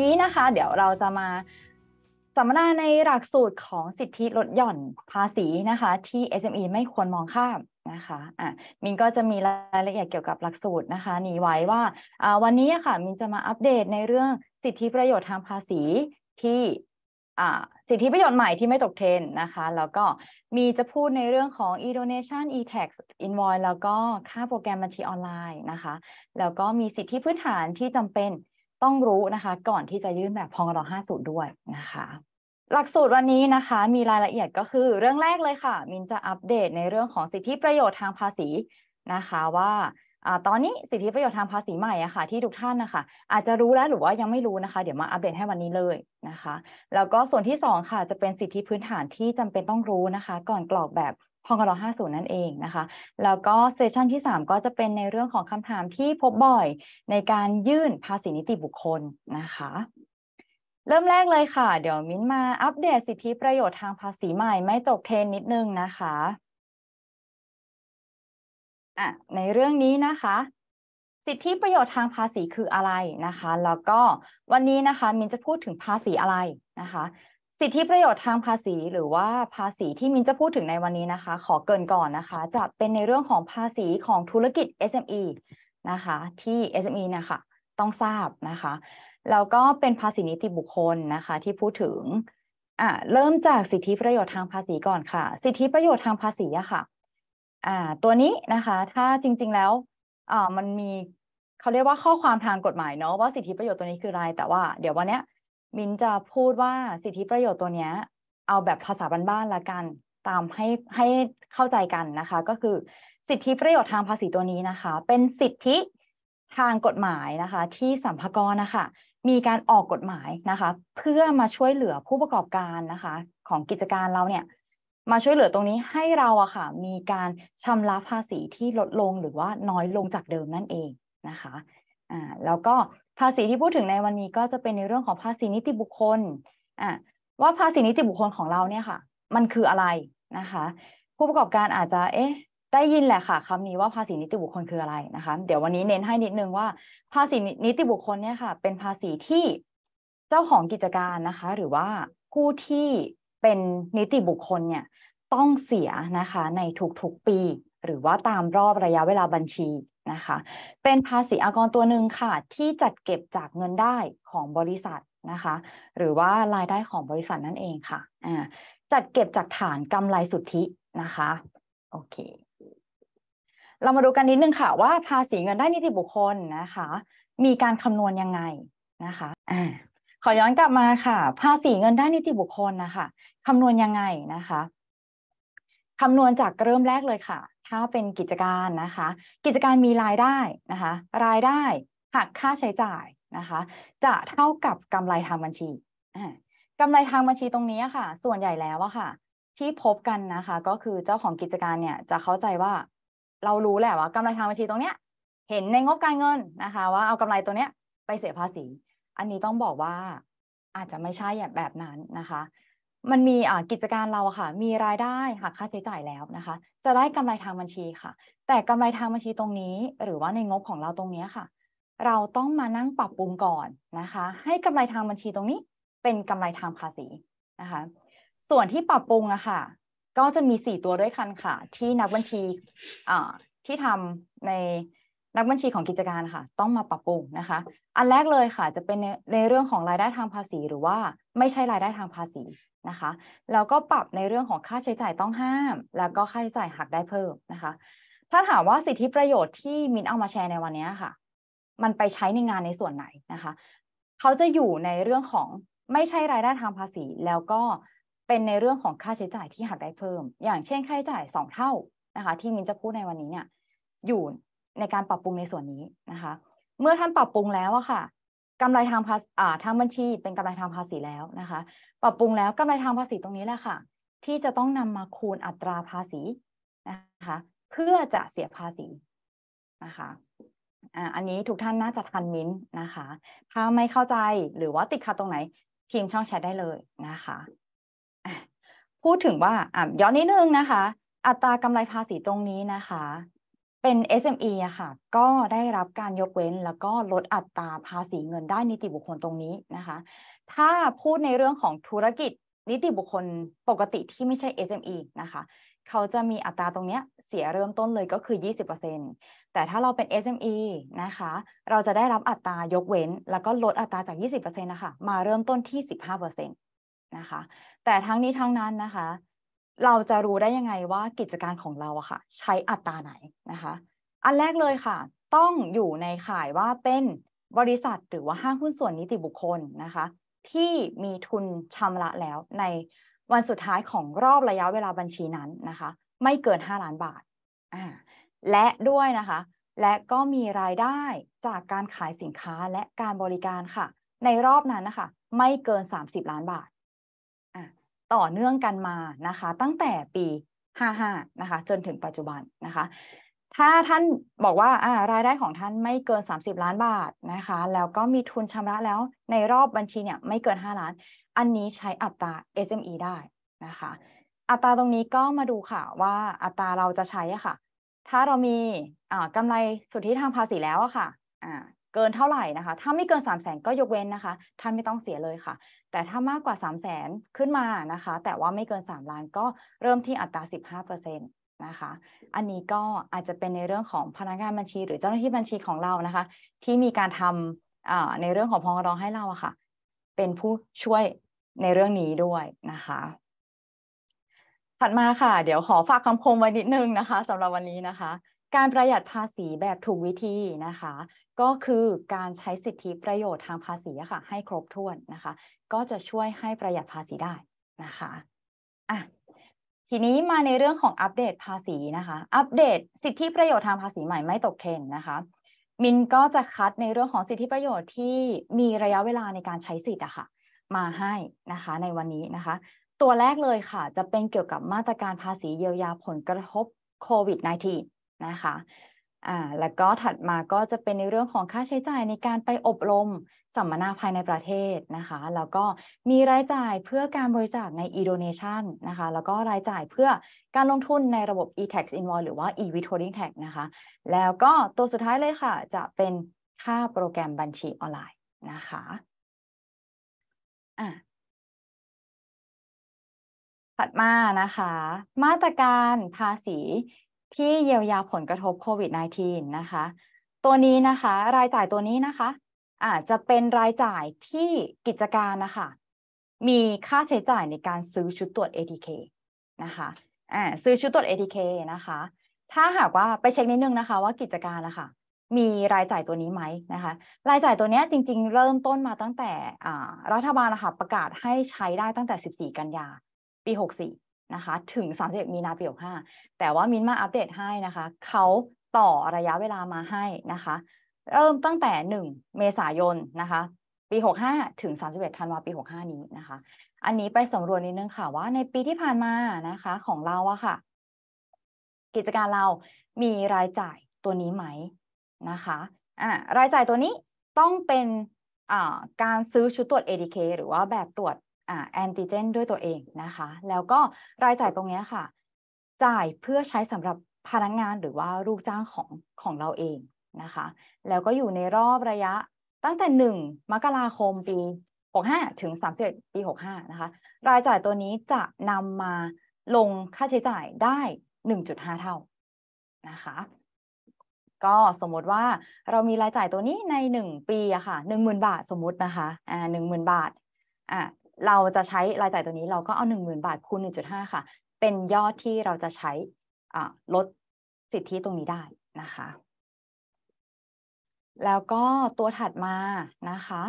นี้นะคะเดี๋ยวเราจะมาสัมมนาในหลักสูตรของสิทธิลดหย่อนภาษีนะคะที่ SME ไม่ควรมองข้ามนะคะอ่ะมินก็จะมีรายละเอียดเกี่ยวกับหลักสูตรนะคะนี้ไว้ว่าวันนี้ค่ะมินจะมาอัปเดตในเรื่องสิทธิประโยชน์ทางภาษีที่สิทธิประโยชน์ใหม่ที่ไม่ตกเทรนนะคะ แล้วก็มีจะพูดในเรื่องของ e-donation e-tax invoice แล้วก็ค่าโปรแกรมบัญชีออนไลน์นะคะ แล้วก็มีสิทธิพื้นฐานที่จำเป็นต้องรู้นะคะ ก่อนที่จะยื่นแบบพองร50ด้วยนะคะหลักสูตรวันนี้นะคะมีรายละเอียดก็คือเรื่องแรกเลยค่ะมินจะอัปเดตในเรื่องของสิทธิประโยชน์ทางภาษีนะคะว่าตอนนี้สิทธิประโยชน์ทางภาษีใหม่อะค่ะ ที่ทุกท่านนะคะอาจจะรู้แล้วหรือว่ายังไม่รู้นะคะ เดี๋ยวมาอัปเดตให้วันนี้เลยนะคะ แล้วก็ส่วนที่ 2 ค่ะจะเป็นสิทธิพื้นฐานที่จำเป็นต้องรู้นะคะ ก่อนกรอกแบบพกร50นั่นเองนะคะ แล้วก็เซสชันที่3 ก็จะเป็นในเรื่องของคำถามที่พบบ่อยในการยื่นภาษีนิติบุคคลนะคะ เริ่มแรกเลยค่ะ เดี๋ยวมิ้นมาอัปเดตสิทธิประโยชน์ทางภาษีใหม่ไม่ตกเทรนนิดนึงนะคะอ่ะในเรื่องนี้นะคะ สิทธิประโยชน์ทางภาษีคืออะไรนะคะ แล้วก็วันนี้นะคะมินจะพูดถึงภาษีอะไรนะคะสิทธิประโยชน์ทางภาษีหรือว่าภาษีที่มินจะพูดถึงในวันนี้นะคะ ขอเกินก่อนนะคะ จะเป็นในเรื่องของภาษีของธุรกิจ SME นะคะที่ SME นะคะต้องทราบนะคะแล้วก็เป็นภาษีนิติบุคคลนะคะ ที่พูดถึงอ่าเริ่มจากสิทธิประโยชน์ทางภาษีก่อนค่ะ สิทธิประโยชน์ทางภาษีอะค่ะอ่าตัวนี้นะคะ ถ้าจริงๆแล้วอ่ามันมีเขาเรียกว่าข้อความทางกฎหมายเนาะว่าสิทธิประโยชน์ตัวนี้คืออะไรแต่ว่า เดี๋ยววันเนี้ยมินจะพูดว่าสิทธิประโยชน์ตัวเนี้ยเอาแบบภาษาบ้านๆ ละกันตามให้ให้เข้าใจกันนะคะ ก็คือสิทธิประโยชน์ทางภาษีตัวนี้นะคะ เป็นสิทธิทางกฎหมายนะคะ ที่สัมภาระนะคะมีการออกกฎหมายนะคะ เพื่อมาช่วยเหลือผู้ประกอบการนะคะ ของกิจการเราเนี่ย มาช่วยเหลือตรงนี้ให้เราอะค่ะมีการชำระภาษีที่ลดลงหรือว่าน้อยลงจากเดิมนั่นเองนะคะอ่าแล้วก็ภาษีที่พูดถึงในวันนี้ก็จะเป็นในเรื่องของภาษีนิติบุคคลอ่ะว่าภาษีนิติบุคคลของเราเนี่ยค่ะ มันคืออะไรนะคะ ผู้ประกอบการอาจจะเอ๊ะได้ยินแหละค่ะคำนี้ว่าภาษีนิติบุคคลคืออะไรนะคะเดี๋ยววันนี้เน้นให้นิดนึงว่า ภาษีนิติบุคคลเนี่ยค่ะ เป็นภาษีที่เจ้าของกิจการนะคะ หรือว่าผู้ที่เป็นนิติบุคคลเนี่ยต้องเสียนะคะในทุกๆปี หรือว่าตามรอบระยะเวลาบัญชีนะคะเป็นภาษีอากรตัวหนึ่งค่ะ ที่จัดเก็บจากเงินได้ของบริษัทนะคะ หรือว่ารายได้ของบริษัทนั่นเองค่ะจัดเก็บจากฐานกำไรสุทธินะคะโอเค เรามาดูกันนิดนึงค่ะ ว่า ภาษีเงินได้นิติบุคคลนะคะ มีการคำนวณยังไงนะคะอขอย้อนกลับมาค่ะ ภาษีเงินได้นิติบุคคลนะคะคำนวณยังไงนะคะคำนวณจากเริ่มแรกเลยค่ะ ถ้าเป็นกิจการนะคะ กิจการมีรายได้นะคะ รายได้หักค่าใช้จ่ายนะคะ จะเท่ากับกำไรทางบัญชีกำไรทางบัญชีตรงนี้ค่ะ ส่วนใหญ่แล้วอะค่ะ ที่พบกันนะคะ ก็คือเจ้าของกิจการเนี่ย จะเข้าใจว่า เรารู้แหละว่ากำไรทางบัญชีตรงเนี้ย เห็นในงบการเงินนะคะ ว่าเอากำไรตัวเนี้ยไปเสียภาษี อันนี้ต้องบอกว่า อาจจะไม่ใช่แบบนั้นนะคะมันมีกิจการเราค่ะ มีรายได้หักค่าใช้จ่ายแล้วนะคะ จะได้กำไรทางบัญชีค่ะ แต่กำไรทางบัญชีตรงนี้ หรือว่าในงบของเราตรงนี้ค่ะ เราต้องมานั่งปรับปรุงก่อนนะคะ ให้กำไรทางบัญชีตรงนี้ เป็นกำไรทางภาษีนะคะ ส่วนที่ปรับปรุงอะค่ะ ก็จะมี4ตัวด้วยกันค่ะ ที่นักบัญชีที่ทำในนักบัญชีของกิจการค่ะ ต้องมาปรับปรุงนะคะ อันแรกเลยค่ะ จะเป็นในในเรื่องของรายได้ทางภาษี หรือว่าไม่ใช่รายได้ทางภาษีนะคะแล้วก็ปรับในเรื่องของค่าใช้จ่ายต้องห้าม แล้วก็ค่าใช้จ่ายหักได้เพิ่มนะคะ ถ้าถามว่าสิทธิประโยชน์ที่มินเอามาแชร์ในวันนี้ค่ะ มันไปใช้ในงานในส่วนไหนนะคะเขาจะอยู่ในเรื่องของไม่ใช่รายได้ทางภาษี แล้วก็เป็นในเรื่องของค่าใช้จ่ายที่หักได้เพิ่ม อย่างเช่นค่าใช้จ่ายสองเท่านะคะ ที่มินจะพูดในวันนี้เนี่ยอยู่ในการปรับปรุงในส่วนนี้นะคะ เมื่อท่านปรับปรุงแล้วอะค่ะกำไรทางภาษีทางบัญชี เป็นกำไรทางภาษีแล้วนะคะ ปรับปรุงแล้วกำไรทางภาษีตรงนี้แหละค่ะ ที่จะต้องนำมาคูณอัตราภาษีนะคะ เพื่อจะเสียภาษีนะคะอันนี้ทุกท่านน่าจะทันมิ้นนะคะถ้าไม่เข้าใจหรือว่าติดขัดตรงไหนพิมพ์ช่องแชทได้เลยนะคะพูดถึงว่าย้อนนิดนึงนะคะ อัตรากำไรภาษีตรงนี้นะคะเป็น SME อะค่ะ ก็ได้รับการยกเว้นแล้วก็ลดอัตราภาษีเงินได้นิติบุคคลตรงนี้นะคะ ถ้าพูดในเรื่องของธุรกิจ นิติบุคคลปกติที่ไม่ใช่ SME นะคะ เขาจะมีอัตราตรงนี้เสียเริ่มต้นเลยก็คือ 20%แต่ถ้าเราเป็น SME นะคะ เราจะได้รับอัตรายกเว้น แล้วก็ลดอัตราจาก 20%นะคะมาเริ่มต้นที่15%นะคะ แต่ทั้งนี้ทั้งนั้นนะคะเราจะรู้ได้ยังไงว่ากิจการของเราอะค่ะ ใช้อัตราไหนนะคะ อันแรกเลยค่ะ ต้องอยู่ในข่ายว่าเป็นบริษัทหรือว่าห้างหุ้นส่วนนิติบุคคลนะคะ ที่มีทุนชำระแล้วในวันสุดท้ายของรอบระยะเวลาบัญชีนั้นนะคะ ไม่เกิน5ล้านบาทและด้วยนะคะ และก็มีรายได้จากการขายสินค้าและการบริการค่ะ ในรอบนั้นนะคะไม่เกิน 30ล้านบาทต่อเนื่องกันมานะคะ ตั้งแต่ปี 55 นะคะ จนถึงปัจจุบันนะคะ ถ้าท่านบอกว่าอ่า รายได้ของท่านไม่เกิน 30 ล้านบาทนะคะ แล้วก็มีทุนชำระแล้วในรอบบัญชีเนี่ยไม่เกิน 5 ล้าน อันนี้ใช้อัตรา SME ได้นะคะ อัตราตรงนี้ก็มาดูค่ะว่าอัตราเราจะใช้ค่ะ ถ้าเรามีกำไรสุทธิทางภาษีแล้วอะค่ะเกินเท่าไหร่นะคะ ถ้าไม่เกิน3 0 0แสนก็ยกเว้นนะคะ ท่านไม่ต้องเสียเลยค่ะ แต่ถ้ามากกว่า3 0 0แสนขึ้นมานะคะ แต่ว่าไม่เกิน3ล้านก็เริ่มที่อัตรา15%นะคะ อันนี้ก็อาจจะเป็นในเรื่องของพนักงานบัญชีหรือเจ้าหน้าที่บัญชีของเรานะคะ ที่มีการทำในเรื่องของพองรองให้เราอะค่ะ เป็นผู้ช่วยในเรื่องนี้ด้วยนะคะ ถัดมาค่ะ เดี๋ยวขอฝากคำคมไว้นิดนึงนะคะสำหรับวันนี้นะคะการประหยัดภาษีแบบถูกวิธีนะคะ ก็คือการใช้สิทธิประโยชน์ทางภาษีค่ะ ให้ครบถ้วนนะคะ ก็จะช่วยให้ประหยัดภาษีได้นะคะอ่ะทีนี้มาในเรื่องของอัปเดตภาษีนะคะ อัปเดตสิทธิประโยชน์ทางภาษีใหม่ไม่ตกเทรนนะคะ มินก็จะคัดในเรื่องของสิทธิประโยชน์ที่มีระยะเวลาในการใช้สิทธิ์อะคะ่ะมาให้นะคะในวันนี้นะคะ ตัวแรกเลยค่ะจะเป็นเกี่ยวกับมาตรการภาษีเยียวยาผลกระทบโควิด -19 นะคะอ่าแล้วก็ถัดมาก็จะเป็นในเรื่องของค่าใช้จ่ายในการไปอบรมสัมมนาภายในประเทศนะคะ แล้วก็มีรายจ่ายเพื่อการบริจาคในอีโดเนชันนะคะ แล้วก็รายจ่ายเพื่อการลงทุนในระบบ e-tax invoice หรือว่า e-wit holding tax นะคะ แล้วก็ตัวสุดท้ายเลยค่ะจะเป็นค่าโปรแกรมบัญชีออนไลน์นะคะอ่ะถัดมานะคะมาตรการภาษีที่เยียวยาผลกระทบโควิด -19 นะคะ ตัวนี้นะคะ รายจ่ายตัวนี้นะคะอาจจะเป็นรายจ่ายที่กิจการนะคะมีค่าใช้จ่ายในการซื้อชุดตรวจ ATK นะคะอ่าซื้อชุดตรวจ ATK นะคะ ถ้าหากว่าไปเช็คนิดนึงนะคะ ว่ากิจการนะคะมีรายจ่ายตัวนี้ไหมนะคะ รายจ่ายตัวนี้จริง ๆ เริ่มต้นมาตั้งแต่รัฐบาลนะคะประกาศให้ใช้ได้ตั้งแต่ 14 กันยา ปี64นะคะถึง31มีนาปี65แต่ว่ามินมาอัปเดตให้นะคะเขาต่อระยะเวลามาให้นะคะ เริ่มตั้งแต่1เมษายนนะคะ ปี65ถึง31ธันวาปี65นี้นะคะ อันนี้ไปสำรวจนิดนึงค่ะว่า ในปีที่ผ่านมานะคะของเราอะค่ะ กิจการเรามีรายจ่ายตัวนี้ไหมนะคะอ่ารายจ่ายตัวนี้ต้องเป็นอ่าการซื้อชุดตรวจ ADK หรือว่าแบบตรวจแอนติเจนด้วยตัวเองนะคะ แล้วก็รายจ่ายตรงนี้ค่ะ จ่ายเพื่อใช้สำหรับพนักงงานหรือว่าลูกจ้างของของเราเองนะคะ แล้วก็อยู่ในรอบระยะตั้งแต่ 1 มกราคมปี65ถึง31ปี65นะคะ รายจ่ายตัวนี้จะนำมาลงค่าใช้จ่ายได้ 1.5 เท่านะคะ ก็สมมติว่าเรามีรายจ่ายตัวนี้ใน 1 ปีอะค่ะ10,000 บาทสมมตินะคะอ่า10,000 บาทอ่าเราจะใช้รายจ่ายตัวนี้เราก็เอาหนึ่งหมื่นบาทคูณหนึ่งจุดห้าค่ะ เป็นยอดที่เราจะใช้ลดสิทธิตรงนี้ได้นะคะ แล้วก็ตัวถัดมานะคะ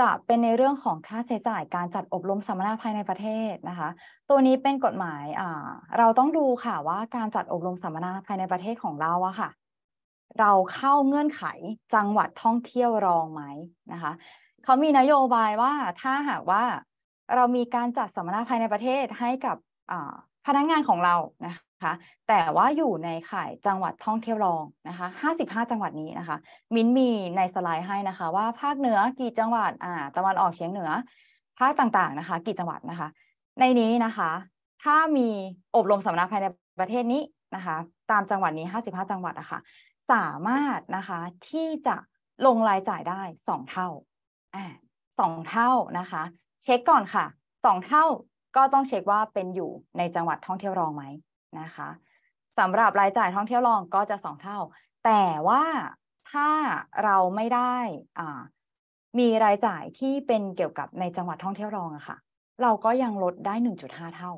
จะเป็นในเรื่องของค่าใช้จ่ายการจัดอบรมสัมมนาภายในประเทศนะคะ ตัวนี้เป็นกฎหมายเราต้องดูค่ะว่าการจัดอบรมสัมมนาภายในประเทศของเราอะค่ะ เราเข้าเงื่อนไขจังหวัดท่องเที่ยวรองไหมนะคะเขามีนโยบายว่าถ้าหากว่าเรามีการจัดสัมมนาภายในประเทศให้กับพนักงงานของเรานะคะ แต่ว่าอยู่ในข่ายจังหวัดท่องเที่ยวรองนะคะ55จังหวัดนี้นะคะ มิ้นมีในสไลด์ให้นะคะ ว่า ภาคเหนือกี่จังหวัดอ่า ตะวันออกเฉียงเหนือภาคต่างๆนะคะ กี่จังหวัดนะคะ ในนี้นะคะ ถ้ามีอบรมสัมมนาภายในประเทศนี้นะคะ ตามจังหวัดนี้55จังหวัดนะคะสามารถนะคะที่จะลงรายจ่ายได้2เท่า สองเท่านะคะเช็คก่อนค่ะ สองเท่าก็ต้องเช็คว่าเป็นอยู่ในจังหวัดท่องเที่ยวรองไหมนะคะสำหรับรายจ่ายท่องเที่ยวรองก็จะสองเท่า แต่ว่าถ้าเราไม่ได้มีรายจ่ายที่เป็นเกี่ยวกับในจังหวัดท่องเที่ยวรองอะค่ะ เราก็ยังลดได้หนึ่งจุดห้าเท่า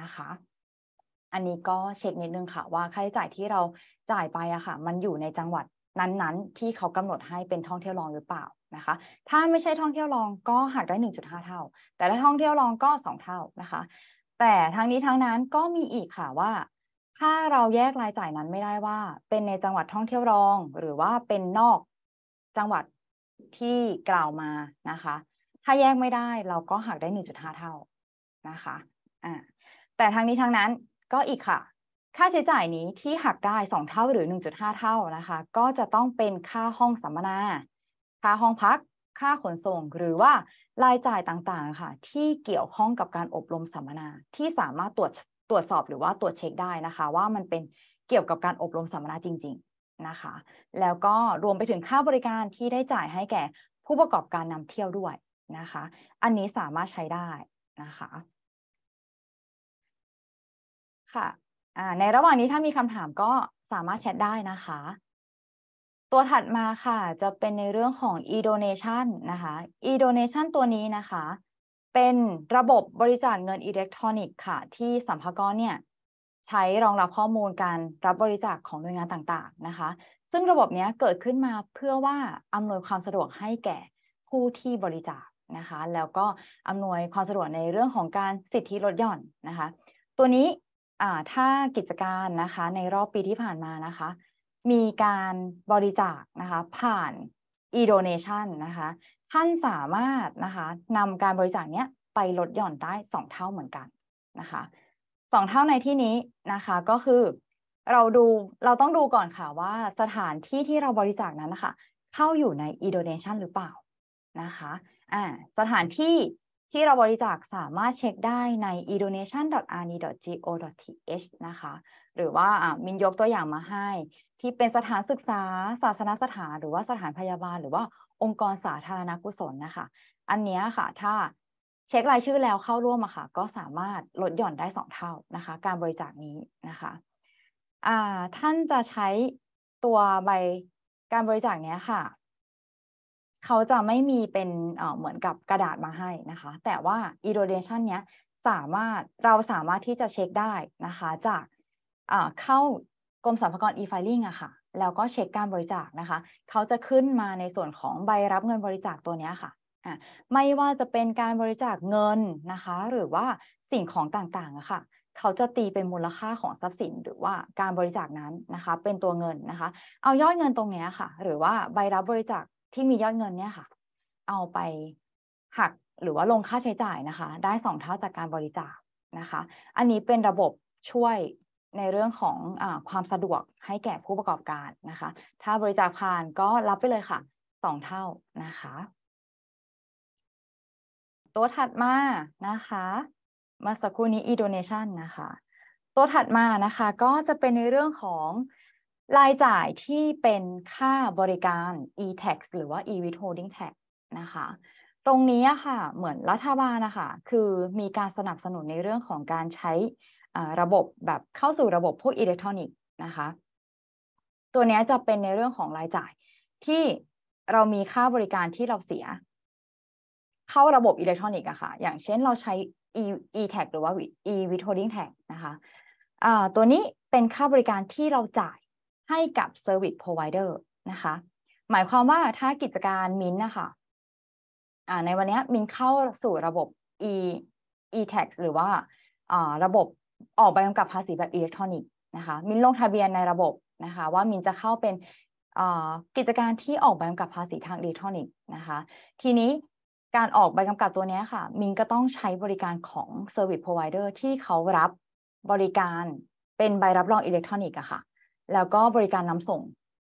นะคะ อันนี้ก็เช็คนิดนึงค่ะ ว่าค่าใช้จ่ายที่เราจ่ายไปอะค่ะ มันอยู่ในจังหวัดนั้นๆที่เขากำหนดให้เป็นท่องเที่ยวรองหรือเปล่านะคะ ถ้าไม่ใช่ท่องเที่ยวรองก็หักได้1.5เท่า แต่ถ้าท่องเที่ยวรองก็2เท่านะคะ แต่ทั้งนี้ทั้งนั้นก็มีอีกค่ะว่า ถ้าเราแยกรายจ่ายนั้นไม่ได้ว่าเป็นในจังหวัดท่องเที่ยวรองหรือว่าเป็นนอกจังหวัดที่กล่าวมานะคะ ถ้าแยกไม่ได้เราก็หักได้1.5เท่านะคะอ่าแต่ทางนี้ทางนั้นก็อีกค่ะค่าใช้จ่ายนี้ที่หักได้2เท่าหรือ1.5เท่านะคะ ก็จะต้องเป็นค่าห้องสัมมนาค่าห้องพักค่าขนส่งหรือว่ารายจ่ายต่างๆค่ะ ที่เกี่ยวข้องกับการอบรมสัมมนาที่สามารถตรวจตรวจสอบหรือว่าตรวจเช็คได้นะคะ ว่ามันเป็นเกี่ยวกับการอบรมสัมมนาจริงๆนะคะ แล้วก็รวมไปถึงค่าบริการที่ได้จ่ายให้แก่ผู้ประกอบการนำเที่ยวด้วยนะคะ อันนี้สามารถใช้ได้นะคะ ค่ะในระหว่างนี้ถ้ามีคำถามก็สามารถแชทได้นะคะตัวถัดมาค่ะจะเป็นในเรื่องของ e-donation นะคะ e-donation ตัวนี้นะคะ เป็นระบบบริจาคเงินอิเล็กทรอนิกส์ค่ะ ที่สัมภากรเนี่ยใช้รองรับข้อมูลการรับบริจาคของหน่วยงานต่างๆนะคะ ซึ่งระบบนี้เกิดขึ้นมาเพื่อว่าอำนวยความสะดวกให้แก่ผู้ที่บริจาคนะคะ แล้วก็อำนวยความสะดวกในเรื่องของการสิทธิลดหย่อนนะคะ ตัวนี้อ่าถ้ากิจการนะคะในรอบปีที่ผ่านมานะคะ มีการบริจาคนะคะผ่าน e-donation นะคะท่านสามารถนะคะนำการบริจาคเนี้ยไปลดหย่อนได้สองเท่าเหมือนกันนะคะสองเท่าในที่นี้นะคะก็คือ เราดูเราต้องดูก่อนค่ะว่าสถานที่ที่เราบริจาคนั้นนะคะเข้าอยู่ใน e-donation หรือเปล่านะคะอ่าสถานที่ที่เราบริจาคสามารถเช็คได้ใน edonation.arni.go.th นะคะ หรือว่ามินยกตัวอย่างมาให้ ที่เป็นสถานศึกษา ศาสนสถานหรือว่าสถานพยาบาล หรือว่าองค์กรสาธารณกุศลนะคะ อันนี้ค่ะ ถ้าเช็ครายชื่อแล้วเข้าร่วมอะค่ะก็สามารถลดหย่อนได้ 2 เท่านะคะ การบริจาคนี้นะคะะท่านจะใช้ตัวใบการบริจาคนี้ค่ะเขาจะไม่มีเป็นเหมือนกับกระดาษมาให้นะคะ แต่ว่า erodation เนี้ยสามารถเราสามารถที่จะเช็คได้นะคะ จากเข้ากรมสรรพากร e-filing อะค่ะ แล้วก็เช็คการบริจาคนะคะ เขาจะขึ้นมาในส่วนของใบรับเงินบริจาคตัวนี้ค่ะ ไม่ว่าจะเป็นการบริจาคเงินนะคะ หรือว่าสิ่งของต่างๆอะค่ะ เขาจะตีเป็นมูลค่าของทรัพย์สิน หรือว่าการบริจาคนั้นนะคะ เป็นตัวเงินนะคะ เอายอดเงินตรงนี้ค่ะ หรือว่าใบรับบริจาคที่มียอดเงินเนี่ยค่ะ เอาไปหักหรือว่าลงค่าใช้จ่ายนะคะ ได้สองเท่าจากการบริจาคนะคะ อันนี้เป็นระบบช่วยในเรื่องของอความสะดวกให้แก่ผู้ประกอบการนะคะ ถ้าบริจาคผ่านก็รับไปเลยค่ะสองเท่านะคะ ตัวถัดมานะคะมาสักครู่นี้ e-donation นะคะ ตัวถัดมานะคะก็จะเป็นในเรื่องของรายจ่ายที่เป็นค่าบริการ e-tax หรือว่า e-withholding tax นะคะ ตรงนี้ค่ะ เหมือนรัฐบาลนะคะ คือมีการสนับสนุนในเรื่องของการใช้ระบบแบบเข้าสู่ระบบพวกอิเล็กทรอนิกส์นะคะ ตัวนี้จะเป็นในเรื่องของรายจ่ายที่เรามีค่าบริการที่เราเสีย เข้าระบบอิเล็กทรอนิกส์อะค่ะ อย่างเช่น เราใช้ e e tag หรือว่า e withholding tag นะคะะตัวนี้เป็นค่าบริการที่เราจ่ายให้กับ Service Provider นะคะ หมายความว่าถ้ากิจการมินนะคะในวันนี้มินเข้าสู่ระบบ e e tax หรือว่าระบบออกใบกำกับภาษีแบบอิเล็กทรอนิกส์นะคะมินลงทะเบียนในระบบนะคะว่ามินจะเข้าเป็นกิจการที่ออกใบกำกับภาษีทางอิเล็กทรอนิกส์นะคะทีนี้การออกใบกำกับตัวนี้ค่ะมินก็ต้องใช้บริการของ Service Provider ที่เขารับบริการเป็นใบรับรองอิเล็กทรอนิกส์อะค่ะแล้วก็บริการนำส่ง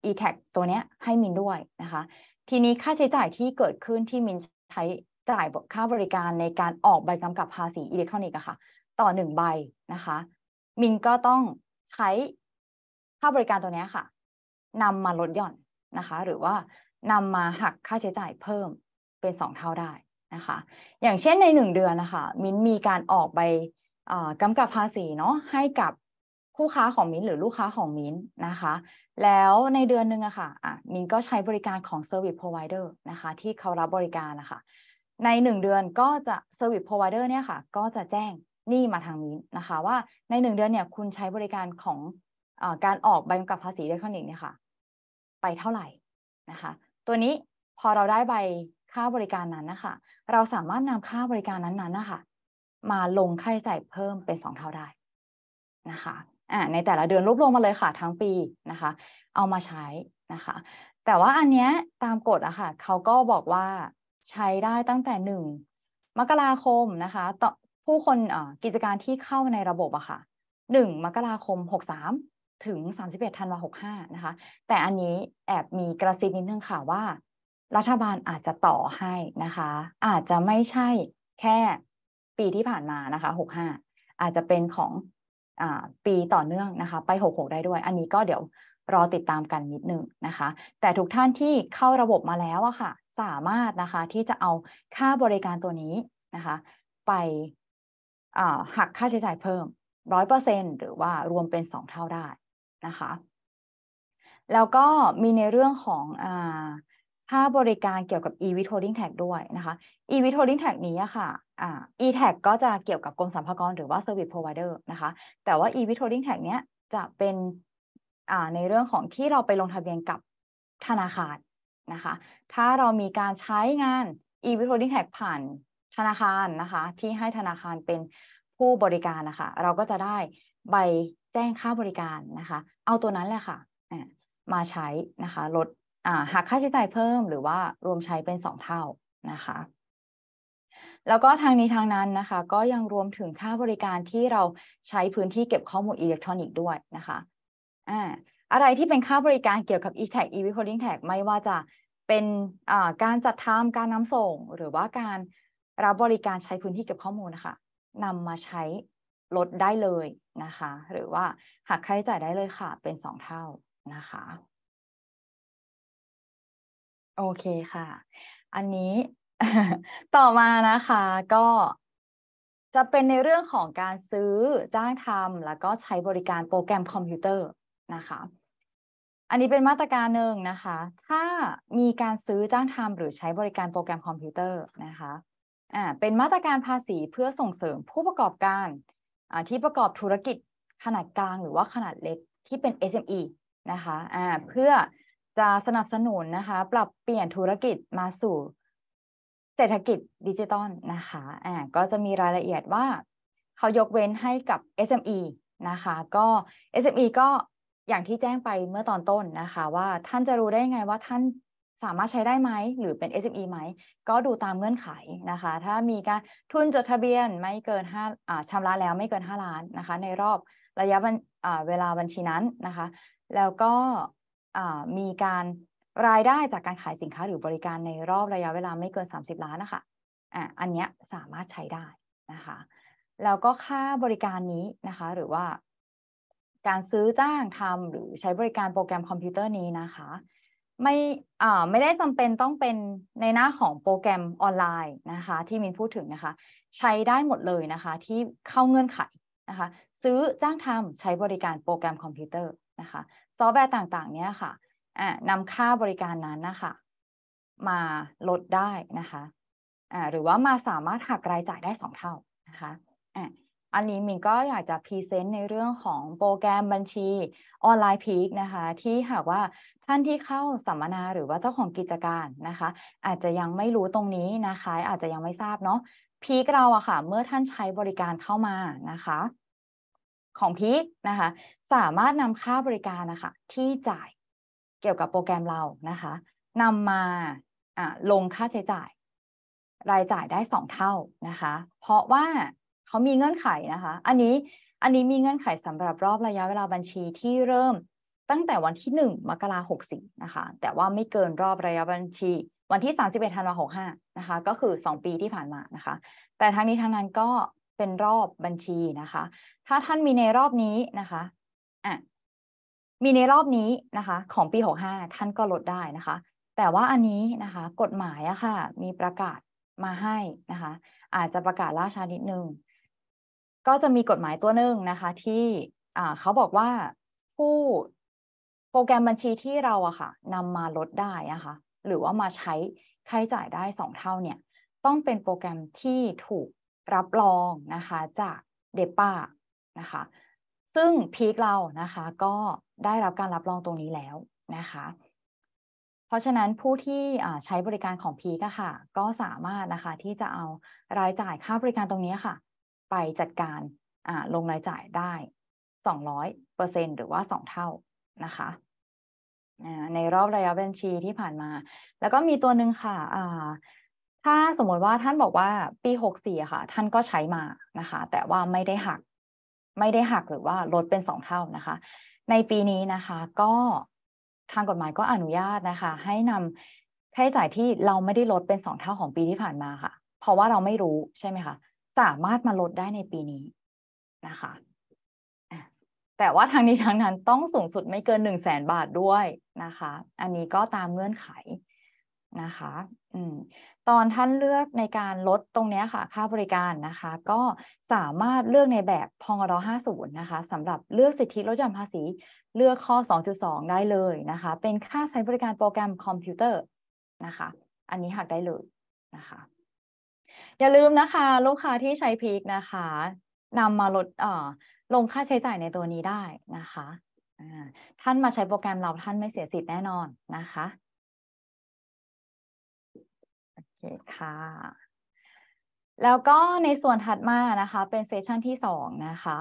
e t a c ตัวเนี้ยให้มินด้วยนะคะทีนี้ค่าใช้จ่ายที่เกิดขึ้นที่มินใช้จ่ายค่าบริการในการออกใบกำกับภาษีอิเล็กทรอนิกส์อะค่ะต่อหนึ่งใบนะคะมินก็ต้องใช้ค่าบริการตัวเนี้ยค่ะนำมาลดหย่อนนะคะ หรือว่านำมาหักค่าใช้จ่ายเพิ่มเป็นสองเท่าได้นะคะ อย่างเช่นในหนึ่งเดือนนะคะมินมีการออกใบกำกับภาษีเนาะให้กับคู่ค้าของมิ้นหรือลูกค้าของมิ้นนะคะ แล้วในเดือนหนึ่งอะค่ะอ่ะมิ้นก็ใช้บริการของ Service Provider นะคะ ที่เขารับบริการนะคะ ใน1เดือนก็จะ Service Provider เนี่ยค่ะ ก็จะแจ้งหนี้มาทางมิ้นนะคะ ว่าใน1เดือนเนี่ยคุณใช้บริการของอการออกใบกำกับภาษีดิเล็กทรอนิกส์เนี่ยค่ะไปเท่าไหร่นะคะ ตัวนี้พอเราได้ใบค่าบริการนั้นนะคะเราสามารถนำค่าบริการนั้นๆนะคะมาลงค่าใช้จ่ายเพิ่มเป็น2เท่าได้นะคะ อ่า ในแต่ละเดือนรวบรวมมาเลยค่ะทั้งปีนะคะ เอามาใช้นะคะ แต่ว่าอันเนี้ยตามกฎอะค่ะเขาก็บอกว่าใช้ได้ตั้งแต่หนึ่งมกราคมนะคะ ต่อผู้คนกิจการที่เข้าในระบบอะค่ะหนึ่งมกราคมหกสามถึงสามสิบเอ็ดธันวาหกห้านะคะ แต่อันนี้แอบมีกระซิบนิดนึงค่ะว่า รัฐบาลอาจจะต่อให้นะคะ อาจจะไม่ใช่แค่ปีที่ผ่านมานะคะหกห้าอาจจะเป็นของปีต่อเนื่องนะคะไป 66 ได้ด้วย อันนี้ก็เดี๋ยวรอติดตามกันนิดนึงนะคะแต่ทุกท่านที่เข้าระบบมาแล้วอะค่ะสามารถนะคะที่จะเอาค่าบริการตัวนี้นะคะไปหักค่าใช้จ่ายเพิ่มร้อยเปอร์เซ็นหรือว่ารวมเป็นสองเท่าได้นะคะ แล้วก็มีในเรื่องของอค่าบริการเกี่ยวกับ e v i t holding tag ด้วยนะคะ e v i t holding tag นี้ค่ะ e tag ก็จะเกี่ยวกับกรมสรรพากรหรือว่า service provider นะคะ แต่ว่า e v i t holding tag เนี้ยจะเป็นในเรื่องของที่เราไปลงทะเบียนกับธนาคารนะคะ ถ้าเรามีการใช้งาน e v i t holding tag ผ่านธนาคารนะคะ ที่ให้ธนาคารเป็นผู้บริการนะคะเราก็จะได้ใบแจ้งค่าบริการนะคะ เอาตัวนั้นแหละค่ะมาใช้นะคะลดหากค่าใช้จ่ายเพิ่มหรือว่ารวมใช้เป็นสองเท่านะคะ แล้วก็ทางนี้ทางนั้นนะคะ ก็ยังรวมถึงค่าบริการที่เราใช้พื้นที่เก็บข้อมูลอิเล็กทรอนิกส์ด้วยนะคะอ่าอะไรที่เป็นค่าบริการเกี่ยวกับ e-tag e-recording tag ไม่ว่าจะเป็นการจัดทำการนำส่ง หรือว่าการรับบริการใช้พื้นที่เก็บข้อมูลนะคะนำมาใช้ลดได้เลยนะคะ หรือว่าหักค่าใช้จ่ายได้เลยค่ะ เป็นสองเท่านะคะโอเคค่ะ อันนี้ต่อมานะคะก็จะเป็นในเรื่องของการซื้อจ้างทำแล้วก็ใช้บริการโปรแกรมคอมพิวเตอร์นะคะ อันนี้เป็นมาตรการหนึ่งนะคะ ถ้ามีการซื้อจ้างทำหรือใช้บริการโปรแกรมคอมพิวเตอร์นะคะ อ่า เป็นมาตรการภาษีเพื่อส่งเสริมผู้ประกอบการอ่าที่ประกอบธุรกิจขนาดกลางหรือว่าขนาดเล็กที่เป็น SME นะคะ อ่า เพื่อจะสนับสนุนนะคะ ปรับเปลี่ยนธุรกิจมาสู่ เศรษฐกิจดิจิตอลนะคะอ่าก็จะมีรายละเอียดว่า เขายกเว้นให้กับ SME นะคะก็ SME ก็อย่างที่แจ้งไปเมื่อตอนต้นนะคะ ว่าท่านจะรู้ได้ไงว่าท่านสามารถใช้ได้ไหมหรือเป็น SME ไหมก็ดูตามเงื่อนไขนะคะ ถ้ามีการทุนจดทะเบียนไม่เกิน5อ่าชำระแล้วไม่เกิน 5 ล้านนะคะ ในรอบระยะเวลาบัญชีนั้นนะคะ แล้วก็มีการรายได้จากการขายสินค้าหรือบริการในรอบระยะเวลาไม่เกิน 30 ล้านนะคะอ่าอันนี้สามารถใช้ได้นะคะ แล้วก็ค่าบริการนี้นะคะ หรือว่า การซื้อจ้างทำหรือใช้บริการโปรแกรมคอมพิวเตอร์นี้นะคะ ไม่อ่าไม่ได้จำเป็นต้องเป็นในหน้าของโปรแกรมออนไลน์นะคะ ที่มินพูดถึงนะคะ ใช้ได้หมดเลยนะคะ ที่เข้าเงื่อนไขนะคะ ซื้อจ้างทำใช้บริการโปรแกรมคอมพิวเตอร์นะคะซอฟต์แวร์ต่างๆ เนี่ยค่ะนำค่าบริการนั้นนะคะมาลดได้นะคะะหรือว่ามาสามารถหักรายจ่ายได้สองเท่านะคะะอันนี้มินก็อยากจะพรีเซนต์ในเรื่องของโปรแกรมบัญชีออนไลน์พีคนะคะ ที่หากว่าท่านที่เข้าสัมมนาหรือว่าเจ้าของกิจการนะคะ อาจจะยังไม่รู้ตรงนี้นะคะ อาจจะยังไม่ทราบเนาะพีคเราอะค่ะ เมื่อท่านใช้บริการเข้ามานะคะของพีคนะคะ สามารถนำค่าบริการนะคะที่จ่ายเกี่ยวกับโปรแกรมเรานะคะนำมาลงค่าใช้จ่าย รายจ่ายได้สองเท่านะคะ เพราะว่าเขามีเงื่อนไขนะคะ อันนี้อันนี้มีเงื่อนไขสำหรับรอบระยะเวลาบัญชีที่เริ่มตั้งแต่วันที่หนึ่งมกราหกสี่นะคะ แต่ว่าไม่เกินรอบระยะบัญชี วันที่สามสิบเอ็ดธันวาหกห้านะคะ ก็คือสองปีที่ผ่านมานะคะ แต่ทั้งนี้ทั้งนั้นก็เป็นรอบบัญชีนะคะ ถ้าท่านมีในรอบนี้นะคะ อ่ะ มีในรอบนี้นะคะ ของปี65ท่านก็ลดได้นะคะ แต่ว่าอันนี้นะคะ กฎหมายอะค่ะ มีประกาศมาให้นะคะ อาจจะประกาศล่าช้านิดนึง ก็จะมีกฎหมายตัวหนึ่งนะคะ ที่เขาบอกว่าผู้โปรแกรมบัญชีที่เราอะค่ะนำมาลดได้นะคะหรือว่ามาใช้ค่าใช้จ่ายได้สองเท่าเนี่ย ต้องเป็นโปรแกรมที่ถูกรับรองนะคะจากเดป้านะคะ ซึ่งพีคเรานะคะ ก็ได้รับการรับรองตรงนี้แล้วนะคะ เพราะฉะนั้นผู้ที่ใช้บริการของพีกค่ะ ก็สามารถนะคะที่จะเอารายจ่ายค่าบริการตรงนี้ค่ะ ไปจัดการลงรายจ่ายได้200%หรือว่า2เท่านะคะในรอบระยะบัญชีที่ผ่านมา แล้วก็มีตัวหนึ่งค่ะถ้าสมมติว่าท่านบอกว่า ปีหกสี่ค่ะ ท่านก็ใช้มานะคะ แต่ว่าไม่ได้หัก ไม่ได้หักหรือว่าลดเป็นสองเท่านะคะ ในปีนี้นะคะ ก็ทางกฎหมายก็อนุญาตนะคะ ให้นำค่าใช้จ่ายที่เราไม่ได้ลดเป็นสองเท่าของปีที่ผ่านมาค่ะ เพราะว่าเราไม่รู้ใช่ไหมคะสามารถมาลดได้ในปีนี้นะคะแต่ว่าทางนี้ทางนั้นต้องสูงสุดไม่เกินหนึ่งแสนบาทด้วยนะคะ อันนี้ก็ตามเงื่อนไขนะคะอตอนท่านเลือกในการลดตรงนี้ค่ะ ค่าบริการนะคะ ก็สามารถเลือกในแบบพองร50นะคะสำหรับเลือกสิทธิลดหย่อนภาษีเลือกข้อ2.2ได้เลยนะคะ เป็นค่าใช้บริการโปรแกรมคอมพิวเตอร์นะคะ อันนี้หักได้เลยนะคะ อย่าลืมนะคะลูกค้าที่ใช้พีกนะคะนำมาลดเอ่อลงค่าใช้จ่ายในตัวนี้ได้นะคะท่านมาใช้โปรแกรมเราท่านไม่เสียสิทธิ์แน่นอนนะคะเคค่ะแล้วก็ในส่วนถัดมานะคะเป็นเซสชันที่สองนะคะ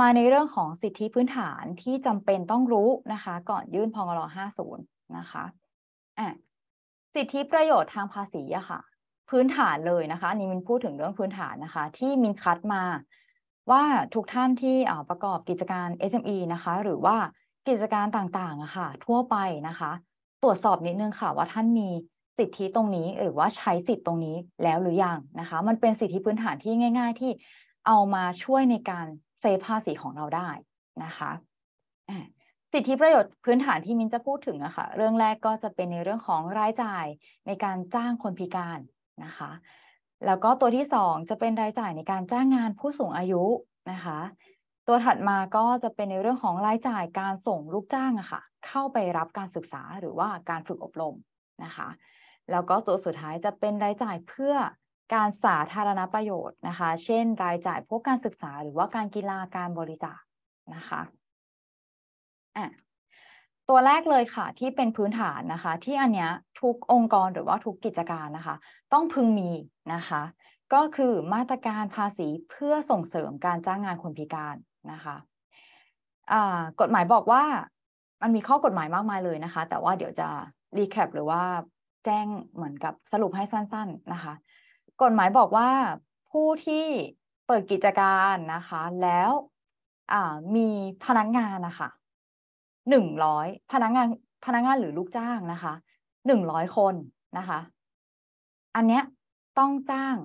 มาในเรื่องของสิทธิพื้นฐานที่จำเป็นต้องรู้นะคะก่อนยื่นพงร50นะคะอ่ะสิทธิประโยชน์ทางภาษีอะค่ะพื้นฐานเลยนะคะนนี้มินพูดถึงเรื่องพื้นฐานนะคะที่มินคัดมาว่าทุกท่านที่ประกอบกิจการ SME นะคะหรือว่ากิจการต่างๆอะค่ะทั่วไปนะคะตรวจสอบนิดนึงค่ะว่าท่านมีสิทธิตรงนี้หรือว่าใช้สิทธิตรงนี้แล้วหรือยังนะคะ มันเป็นสิทธิพื้นฐานที่ง่าย ๆ ที่เอามาช่วยในการเซฟภาษีของเราได้นะคะสิทธิประโยชน์พื้นฐานที่มินจะพูดถึงอะคะ่ะเรื่องแรกก็จะเป็นในเรื่องของรายจ่ายในการจ้างคนพิการนะคะ แล้วก็ตัวที่ 2 จะเป็นรายจ่ายในการจ้างงานผู้สูงอายุนะคะ ตัวถัดมาก็จะเป็นในเรื่องของรายจ่ายการส่งลูกจ้างอะคะ่ะเข้าไปรับการศึกษาหรือว่าการฝึกอบรมนะคะแล้วก็ตัวสุดท้ายจะเป็นรายจ่ายเพื่อการสาธารณประโยชน์นะคะ เช่นรายจ่ายพวกการศึกษาหรือว่าการกีฬาการบริจาคนะคะ อ่ะตัวแรกเลยค่ะที่เป็นพื้นฐานนะคะ ที่อันเนี้ยทุกองค์กรหรือว่าทุกกิจการนะคะ ต้องพึงมีนะคะ ก็คือมาตรการภาษีเพื่อส่งเสริมการจ้างงานคนพิการนะคะะกฎหมายบอกว่า มันมีข้อกฎหมายมากมายเลยนะคะ แต่ว่าเดี๋ยวจะรีแคปหรือว่าแจ้งเหมือนกับสรุปให้สั้น ๆนะคะ กฎหมายบอกว่าผู้ที่เปิดกิจการนะคะ แล้วมีพนักงงานนะคะหนึ่งร้อยพนักงงานพนักงงานหรือลูกจ้างนะคะหนึ่งร้อยคนนะคะ อันเนี้ยต้องจ้าง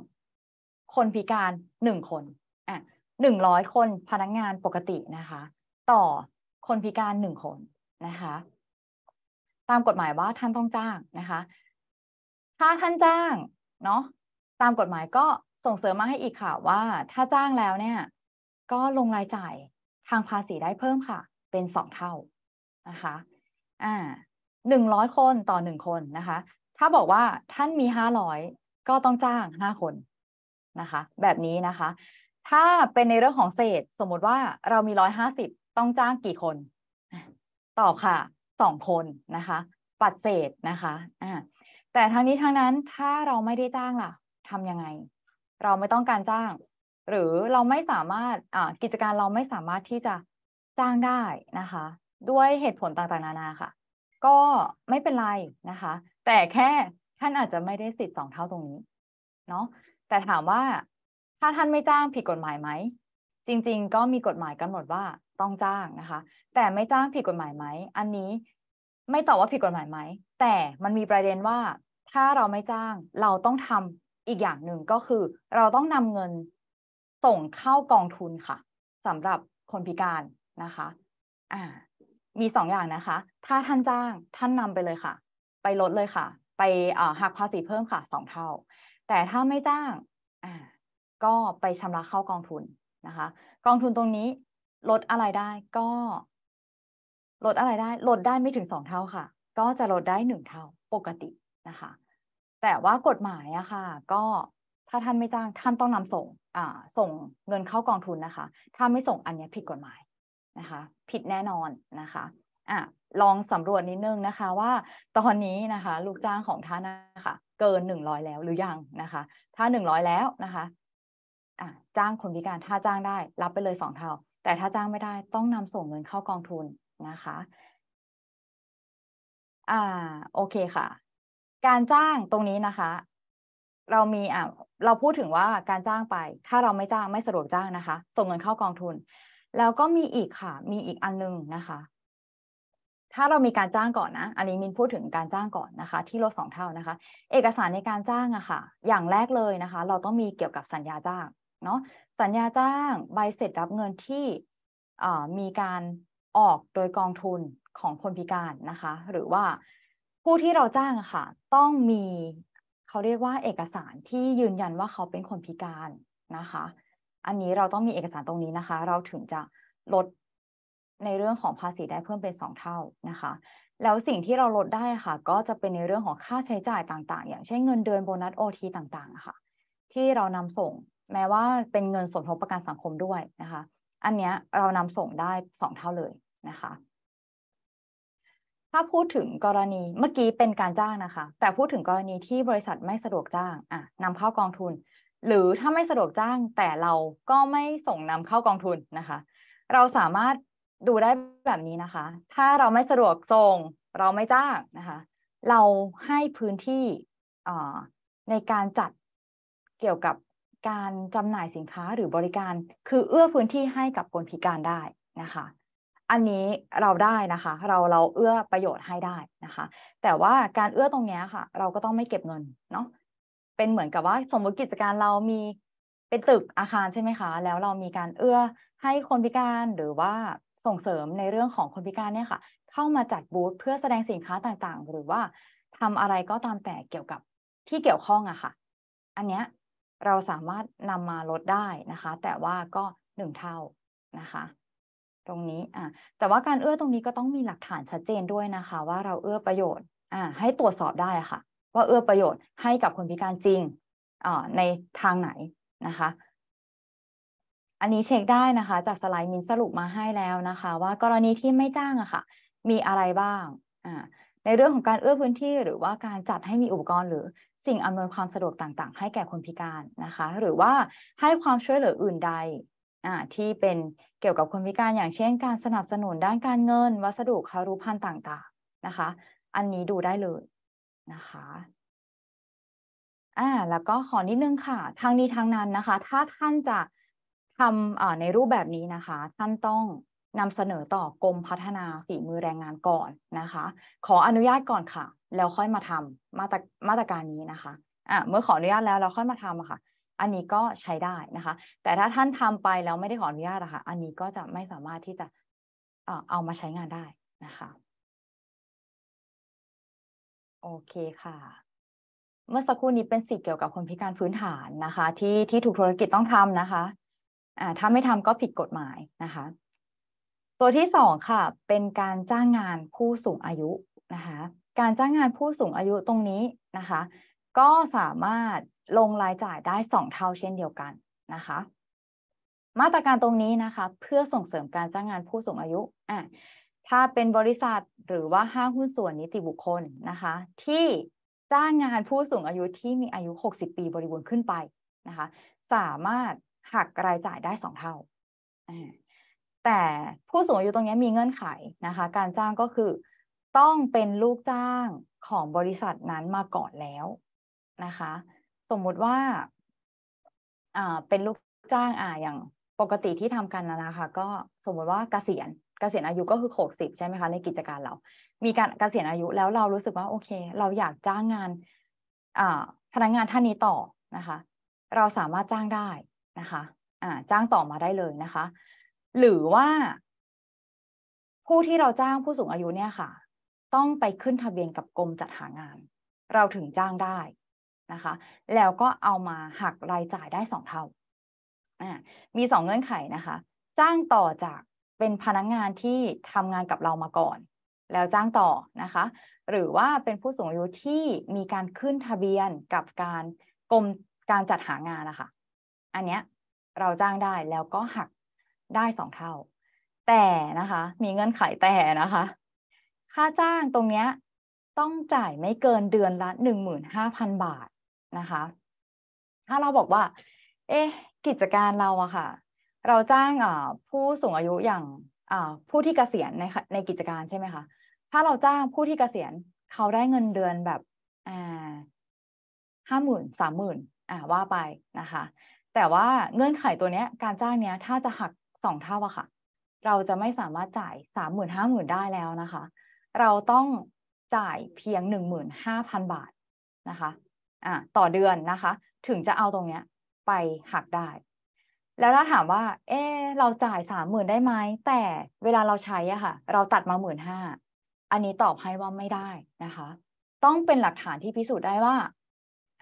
คนพิการหนึ่งคนอ่ะหนึ่งร้อยคนพนักงงานปกตินะคะ ต่อคนพิการหนึ่งคนนะคะ ตามกฎหมายว่าท่านต้องจ้างนะคะถ้าท่านจ้าง เนาะตามกฎหมายก็ส่งเสริมมาให้อีกค่ะ ว่าถ้าจ้างแล้วเนี่ย ก็ลงรายจ่ายทางภาษีได้เพิ่มค่ะ เป็นสองเท่านะคะ อ่าหนึ่งร้อยคนต่อหนึ่งคนนะคะ ถ้าบอกว่าท่านมีห้าร้อยก็ต้องจ้างห้าคนนะคะ แบบนี้นะคะ ถ้าเป็นในเรื่องของเศษสมมติว่าเรามีร้อยห้าสิบต้องจ้างกี่คนตอบค่ะสองคนนะคะ ปัดเศษนะคะ อ่าแต่ทั้งนี้ทั้งนั้นถ้าเราไม่ได้จ้างล่ะ ทํำยังไง เราไม่ต้องการจ้าง หรือเราไม่สามารถกิจการเราไม่สามารถที่จะจ้างได้นะคะ ด้วยเหตุผลต่างๆนานาค่ะ ก็ไม่เป็นไรนะคะ แต่แค่ท่านอาจจะไม่ได้สิทธิ์สองเท่าตรงนี้เนาะแต่ถามว่าถ้าท่านไม่จ้างผิดกฎหมายไหมจริงๆก็มีกฎหมายกำหนดว่าต้องจ้างนะคะ แต่ไม่จ้างผิดกฎหมายไหมอันนี้ไม่ตอบว่าผิดกฎหมายไหม แต่มันมีประเด็นว่า ถ้าเราไม่จ้างเราต้องทำอีกอย่างหนึ่งก็คือเราต้องนำเงินส่งเข้ากองทุนค่ะ สำหรับคนพิการนะคะอ่ามีสองอย่างนะคะ ถ้าท่านจ้างท่านนำไปเลยค่ะ ไปลดเลยค่ะ ไปหักภาษีเพิ่มค่ะสองเท่า แต่ถ้าไม่จ้างอ่าก็ไปชำระเข้ากองทุนนะคะ กองทุนตรงนี้ลดอะไรได้ก็ลดอะไรได้ ลดได้ไม่ถึงสองเท่าค่ะ ก็จะลดได้หนึ่งเท่าปกตินะคะ แต่ว่ากฎหมายอะค่ะ ก็ถ้าท่านไม่จ้าง ท่านต้องนำส่ง อ่า ส่งเงินเข้ากองทุนนะคะ ถ้าไม่ส่งอันนี้ผิดกฎหมายนะคะ ผิดแน่นอนนะคะอ่ะลองสำรวจนิดนึงนะคะ ว่าตอนนี้นะคะลูกจ้างของท่านนะคะ เกินหนึ่งร้อยแล้วหรือยังนะคะ ถ้าหนึ่งร้อยแล้วนะคะ อ่ะจ้างคนพิการถ้าจ้างได้รับไปเลยสองเท่า แต่ถ้าจ้างไม่ได้ต้องนำส่งเงินเข้ากองทุนนะคะ อ่า โอเคค่ะ การจ้างตรงนี้นะคะ เรามี อ่าเราพูดถึงว่าการจ้างไป ถ้าเราไม่จ้างไม่สะดวกจ้างนะคะ ส่งเงินเข้ากองทุน แล้วก็มีอีกค่ะ มีอีกอันนึงนะคะ ถ้าเรามีการจ้างก่อนนะอันนี้มินพูดถึงการจ้างก่อนนะคะ ที่ลดสองเท่านะคะ เอกสารในการจ้างอะค่ะ อย่างแรกเลยนะคะ เราต้องมีเกี่ยวกับสัญญาจ้าง เนาะสัญญาจ้างใบเสร็จรับเงินที่มีการออกโดยกองทุนของคนพิการนะคะ หรือว่าผู้ที่เราจ้างค่ะ ต้องมีเขาเรียกว่าเอกสารที่ยืนยันว่าเขาเป็นคนพิการนะคะ อันนี้เราต้องมีเอกสารตรงนี้นะคะ เราถึงจะลดในเรื่องของภาษีได้เพิ่มเป็นสองเท่านะคะ แล้วสิ่งที่เราลดได้ค่ะ ก็จะเป็นในเรื่องของค่าใช้จ่ายต่างๆ อย่างเช่นเงินเดือนโบนัสโอทีต่างๆค่ะ ที่เรานำส่งแม้ว่าเป็นเงินสมทบประกันสังคมด้วยนะคะอันเนี้ยเรานำส่งได้สองเท่าเลยนะคะ ถ้าพูดถึงกรณีเมื่อกี้เป็นการจ้างนะคะ แต่พูดถึงกรณีที่บริษัทไม่สะดวกจ้างอ่ะนำเข้ากองทุน หรือถ้าไม่สะดวกจ้าง แต่เราก็ไม่ส่งนำเข้ากองทุนนะคะ เราสามารถดูได้แบบนี้นะคะ ถ้าเราไม่สะดวกส่งเราไม่จ้างนะคะ เราให้พื้นที่ในการจัดเกี่ยวกับการจำหน่ายสินค้าหรือบริการ คือเอื้อพื้นที่ให้กับคนพิการได้นะคะ อันนี้เราได้นะคะ เราเราเอื้อประโยชน์ให้ได้นะคะ แต่ว่าการเอื้อตรงนี้ค่ะ เราก็ต้องไม่เก็บเงินเนาะเป็นเหมือนกับว่าสมมติกิจการเรามีเป็นตึกอาคารใช่ไหมคะ แล้วเรามีการเอื้อให้คนพิการหรือว่าส่งเสริมในเรื่องของคนพิการเนี่ยค่ะ เข้ามาจัดบูธเพื่อแสดงสินค้าต่างๆ หรือว่าทำอะไรก็ตามแต่เกี่ยวกับที่เกี่ยวข้องอะค่ะ อันเนี้ยเราสามารถนำมาลดได้นะคะ แต่ว่าก็หนึ่งเท่านะคะ ตรงนี้อ่ะแต่ว่าการเอื้อตรงนี้ก็ต้องมีหลักฐานชัดเจนด้วยนะคะ ว่าเราเอื้อประโยชน์อ่า ให้ตรวจสอบได้ค่ะ ว่าเอื้อประโยชน์ให้กับคนพิการจริงอ่าในทางไหนนะคะ อันนี้เช็คได้นะคะจากสไลด์มินสรุปมาให้แล้วนะคะ ว่ากรณีที่ไม่จ้างอะค่ะ มีอะไรบ้างอ่าในเรื่องของการเอื้อพื้นที่หรือว่าการจัดให้มีอุปกรณ์หรือสิ่งอำนวยความสะดวกต่างๆ ให้แก่คนพิการนะคะ หรือว่าให้ความช่วยเหลืออื่นใดที่เป็นเกี่ยวกับคนพิการอย่างเช่น การสนับสนุนด้านการเงินวัสดุคารุพัน์ต่างๆนะคะ อันนี้ดูได้เลยนะคะอ่าแล้วก็ขอนิดนึงค่ะทางนี้ทางนั้นนะคะ ถ้าท่านจะทำในรูปแบบนี้นะคะท่านต้องนำเสนอต่อกรมพัฒนาฝีมือแรงงานก่อนนะคะ ขออนุญาตก่อนค่ะ แล้วค่อยมาทำมาตรมาตรการนี้นะคะอ่ะเมื่อขออนุญาตแล้วเราค่อยมาทำอะค่ะ อันนี้ก็ใช้ได้นะคะ แต่ถ้าท่านทำไปแล้วไม่ได้ขออนุญาตอะค่ะอันนี้ก็จะไม่สามารถที่จะเอามาใช้งานได้นะคะ โอเคค่ะ เมื่อสักครู่นี้เป็นสิทธิเกี่ยวกับคนพิการพื้นฐานนะคะ ที่ที่ถูกธุรกิจต้องทำนะคะอ่าถ้าไม่ทำก็ผิดกฎหมายนะคะตัวที่สองค่ะ เป็นการจ้างงานผู้สูงอายุนะคะ การจ้างงานผู้สูงอายุตรงนี้นะคะ ก็สามารถลงรายจ่ายได้สองเท่าเช่นเดียวกันนะคะ มาตรการตรงนี้นะคะ เพื่อส่งเสริมการจ้างงานผู้สูงอายุอ่ะถ้าเป็นบริษัทหรือว่าห้างหุ้นส่วนนิติบุคคลนะคะ ที่จ้างงานผู้สูงอายุที่มีอายุ 60 ปีบริบูรณ์ขึ้นไปนะคะ สามารถหักรายจ่ายได้สองเท่าแต่ผู้สูงอายุตรงนี้มีเงื่อนไขนะคะ การจ้างก็คือต้องเป็นลูกจ้างของบริษัทนั้นมาก่อนแล้วนะคะ สมมุติว่าอ่าเป็นลูกจ้างอ่าอย่างปกติที่ทำกันนะคะก็สมมุติว่ากเกษียณเกษียณอายุก็คือหกสิบใช่ไหมคะในกิจการเรา มีการกเกษียณอายุแล้วเรารู้สึกว่าโอเค เราอยากจ้างงานอ่าพนักงานท่านนี้ต่อนะคะ เราสามารถจ้างได้นะคะอ่าจ้างต่อมาได้เลยนะคะหรือว่า ผู้ที่เราจ้างผู้สูงอายุเนี่ยค่ะ ต้องไปขึ้นทะเบียนกับกรมจัดหางาน เราถึงจ้างได้นะคะ แล้วก็เอามาหักรายจ่ายได้สองเท่ามีสองเงื่อนไขนะคะ จ้างต่อจากเป็นพนักงงานที่ทำงานกับเรามาก่อน แล้วจ้างต่อนะคะ หรือว่าเป็นผู้สูงอายุที่มีการขึ้นทะเบียนกับการกรมการจัดหางานนะคะอันเนี้ยเราจ้างได้แล้วก็หักได้สองเท่า แต่นะคะ มีเงื่อนไขแต่นะคะ ค่าจ้างตรงเนี้ยต้องจ่ายไม่เกินเดือนละหนึ่งหมื่นห้าพันบาทนะคะ ถ้าเราบอกว่า เอ๊ะกิจการเราอะค่ะ เราจ้างผู้สูงอายุอย่างผู้ที่เกษียณในในกิจการใช่ไหมคะถ้าเราจ้างผู้ที่เกษียณเขาได้เงินเดือนแบบห้าหมื่นสามหมื่นว่าไปนะคะ แต่ว่าเงื่อนไขตัวเนี้ยการจ้างเนี้ย ถ้าจะหักสองเท่าอะค่ะ เราจะไม่สามารถจ่ายสามหมื่นห้าหมื่นได้แล้วนะคะ เราต้องจ่ายเพียงหนึ่งหมื่นห้าพันบาทนะคะ อ่าต่อเดือนนะคะ ถึงจะเอาตรงเนี้ย ไปหักได้ แล้วถ้าถามว่า เออเราจ่ายสามหมื่นได้ไหมแต่เวลาเราใช้อะค่ะ เราตัดมาหมื่นห้าอันนี้ตอบให้ว่าไม่ได้นะคะ ต้องเป็นหลักฐานที่พิสูจน์ได้ว่า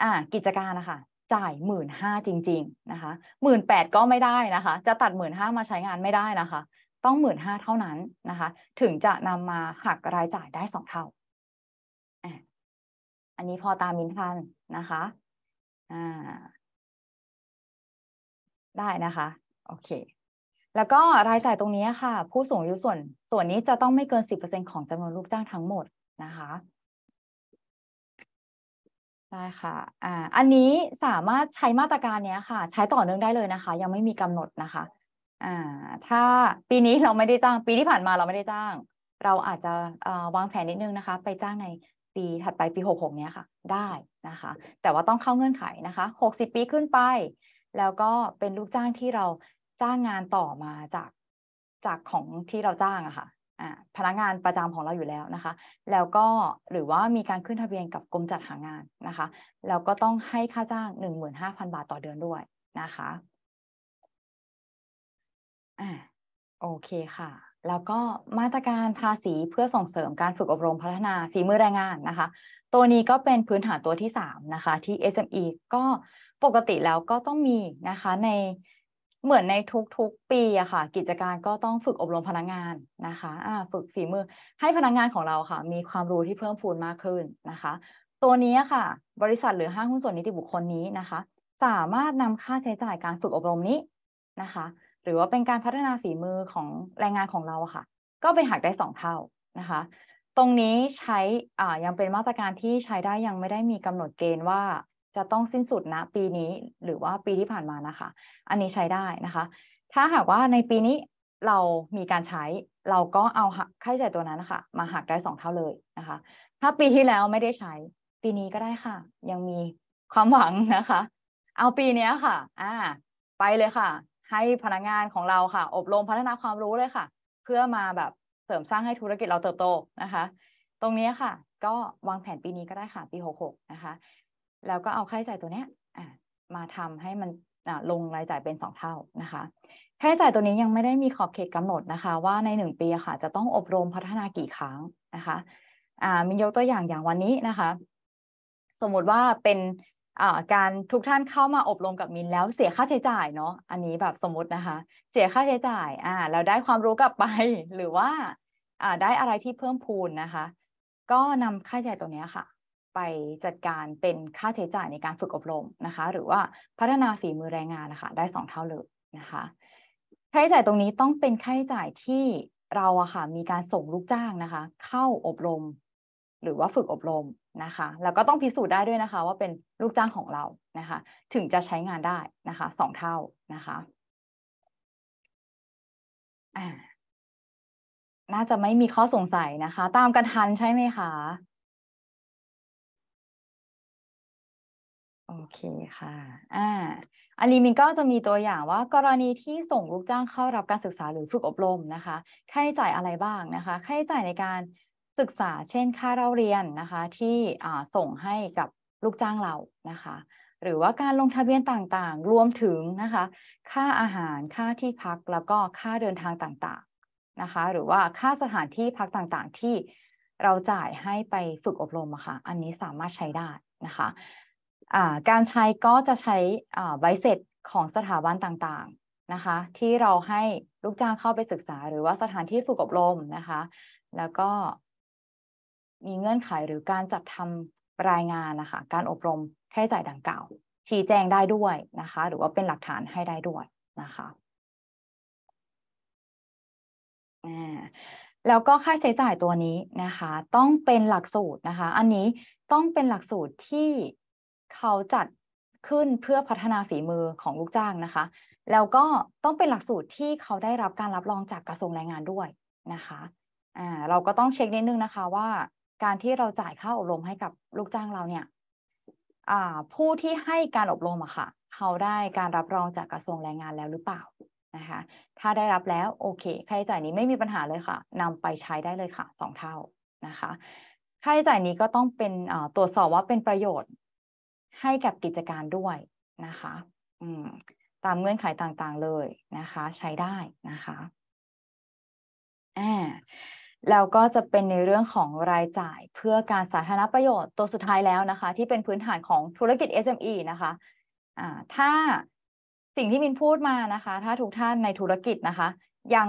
อ่า กิจการนะคะจ่ายหมื่นห้าจริงๆนะคะหมื่นแปดก็ไม่ได้นะคะ จะตัดหมื่นห้ามาใช้งานไม่ได้นะคะ ต้องหมื่นห้าเท่านั้นนะคะ ถึงจะนำมาหักรายจ่ายได้สองเท่าอันนี้พอตามมินทันนะคะอ่าได้นะคะโอเค แล้วก็รายจ่ายตรงนี้ค่ะ ผู้สูงอายุส่วนส่วนนี้จะต้องไม่เกินสิบเเปอร์ซ็นของจำนวนลูกจ้างทั้งหมดนะคะได้ค่ะ อ่า อันนี้สามารถใช้มาตรการเนี้ยค่ะ ใช้ต่อเนื่องได้เลยนะคะ ยังไม่มีกำหนดนะคะ อ่า ถ้าปีนี้เราไม่ได้จ้าง ปีที่ผ่านมาเราไม่ได้จ้าง เราอาจจะวางแผนนิดนึงนะคะ ไปจ้างในปีถัดไปปีหกหกเนี้ยค่ะ ได้นะคะ แต่ว่าต้องเข้าเงื่อนไขนะคะ หกสิบปีขึ้นไป แล้วก็เป็นลูกจ้างที่เราจ้างงานต่อมาจาก จากของที่เราจ้างอะค่ะพนักงานประจำของเราอยู่แล้วนะคะ แล้วก็หรือว่ามีการขึ้นทะเบียนกับกรมจัดหางานนะคะแล้วก็ต้องให้ค่าจ้าง 15,000 บาทต่อเดือนด้วยนะคะอ่าโอเคค่ะแล้วก็มาตรการภาษีเพื่อส่งเสริมการฝึกอบรมพัฒนาฝีมือแรงงานนะคะ ตัวนี้ก็เป็นพื้นฐานตัวที่ 3 นะคะที่ SME ก็ปกติแล้วก็ต้องมีนะคะในเหมือนในทุกๆ ปีอะค่ะ กิจการก็ต้องฝึกอบรมพนักงานนะคะะฝึกฝีมือให้พนักงานของเราค่ะ มีความรู้ที่เพิ่มพูนมากขึ้นนะคะ ตัวนี้ค่ะ บริษัทหรือห้างหุ้นส่วนนิติบุคคลนี้นะคะ สามารถนำค่าใช้จ่ายการฝึกอบรมนี้นะคะ หรือว่าเป็นการพัฒนาฝีมือของแรงงานของเราค่ะ ก็ไปหักได้สองเท่านะคะ ตรงนี้ใช้ยังเป็นมาตรการที่ใช้ได้ยังไม่ได้มีกำหนดเกณฑ์ว่าจะต้องสิ้นสุดนะ ปีนี้หรือว่าปีที่ผ่านมานะคะ อันนี้ใช้ได้นะคะ ถ้าหากว่าในปีนี้เรามีการใช้ เราก็เอาค่าใช้จ่ายตัวนั้นนะคะมาหักได้สองเท่าเลยนะคะถ้าปีที่แล้วไม่ได้ใช้ปีนี้ก็ได้ค่ะ ยังมีความหวังนะคะ เอาปีนี้ค่ะ อ่า ไปเลยค่ะ ให้พนักงานของเราค่ะ อบรมพัฒนาความรู้เลยค่ะ เพื่อมาแบบเสริมสร้างให้ธุรกิจเราเติบโตนะคะ ตรงนี้ค่ะ ก็วางแผนปีนี้ก็ได้ค่ะ ปี66นะคะแล้วก็เอาค่าใช้จ่ายตัวเนี้ยมาทำให้มันลงรายจ่ายเป็นสองเท่านะคะค่าใช้จ่ายตัวนี้ยังไม่ได้มีขอบเขตกำหนดนะคะ ว่าในหนึ่งปีค่ะ จะต้องอบรมพัฒนากี่ครั้งนะคะมียกตัวอย่างอย่างวันนี้นะคะ สมมติว่าเป็นการทุกท่านเข้ามาอบรมกับมินแล้วเสียค่าใช้จ่ายเนาะอันนี้แบบสมมตินะคะ เสียค่าใช้จ่ายอ่าเราได้ความรู้กลับไปหรือว่าได้อะไรที่เพิ่มพูนนะคะ ก็นำค่าใช้จ่ายตัวนี้ค่ะไปจัดการเป็นค่าใช้จ่ายในการฝึกอบรมนะคะ หรือว่าพัฒนาฝีมือแรงงานนะคะได้สองเท่าเลยนะคะค่าใช้จ่ายตรงนี้ต้องเป็นค่าใช้จ่ายที่เราอะค่ะ มีการส่งลูกจ้างนะคะ เข้าอบรม หรือว่าฝึกอบรมนะคะแล้วก็ต้องพิสูจน์ได้ด้วยนะคะ ว่าเป็นลูกจ้างของเรานะคะ ถึงจะใช้งานได้นะคะสองเท่านะคะน่าจะไม่มีข้อสงสัยนะคะ ตามกันทันใช่ไหมคะโอเคค่ะ อ่า อันนี้มินก็จะมีตัวอย่างว่า กรณีที่ส่งลูกจ้างเข้ารับการศึกษาหรือฝึกอบรมนะคะ ค่าใช้จ่ายอะไรบ้างนะคะ ค่าใช้จ่ายในการศึกษา เช่น ค่าเล่าเรียนนะคะ ที่ส่งให้กับลูกจ้างเรานะคะ หรือว่าการลงทะเบียนต่างๆ รวมถึงนะคะ ค่าอาหาร ค่าที่พัก แล้วก็ค่าเดินทางต่างๆ นะคะ หรือว่าค่าสถานที่พักต่างๆ ที่เราจ่ายให้ไปฝึกอบรมอะคะ่ะ อันนี้สามารถใช้ได้นะคะการใช้ก็จะใช้ใบเสร็จของสถาบันต่างๆนะคะ ที่เราให้ลูกจ้างเข้าไปศึกษา หรือว่าสถานที่ฝึกอบรมนะคะ แล้วก็ มีเงื่อนไขหรือการจัดทำรายงานนะคะการอบรมค่าใช้จ่ายดังกล่าว ชี้แจงได้ด้วยนะคะ หรือว่าเป็นหลักฐานให้ได้ด้วยนะคะแล้วก็ค่าใช้จ่ายตัวนี้นะคะ ต้องเป็นหลักสูตรนะคะ อันนี้ต้องเป็นหลักสูตรที่เขาจัดขึ้นเพื่อพัฒนาฝีมือของลูกจ้างนะคะ แล้วก็ต้องเป็นหลักสูตรที่เขาได้รับการรับรองจากกระทรวงแรงงานด้วยนะคะอ่าเราก็ต้องเช็คนิดนึงนะคะว่า การที่เราจ่ายค่าอบรมให้กับลูกจ้างเราเนี่ยผู้ที่ให้การอบรมอะค่ะ เขาได้การรับรองจากกระทรวงแรงงานแล้วหรือเปล่านะคะ ถ้าได้รับแล้วโอเค ค่าใช้จ่ายนี้ไม่มีปัญหาเลยค่ะ นำไปใช้ได้เลยค่ะสองเท่านะคะ ค่าใช้จ่ายนี้ก็ต้องเป็นตรวจสอบว่าเป็นประโยชน์ให้กับกิจการด้วยนะคะตามเงื่อนไขต่างๆเลยนะคะ ใช้ได้นะคะอ่าแล้วก็จะเป็นในเรื่องของรายจ่ายเพื่อการสาธารณประโยชน์ตัวสุดท้ายแล้วนะคะ ที่เป็นพื้นฐานของธุรกิจ SME นะคะะถ้าสิ่งที่มินพูดมานะคะ ถ้าทุกท่านในธุรกิจนะคะ ยัง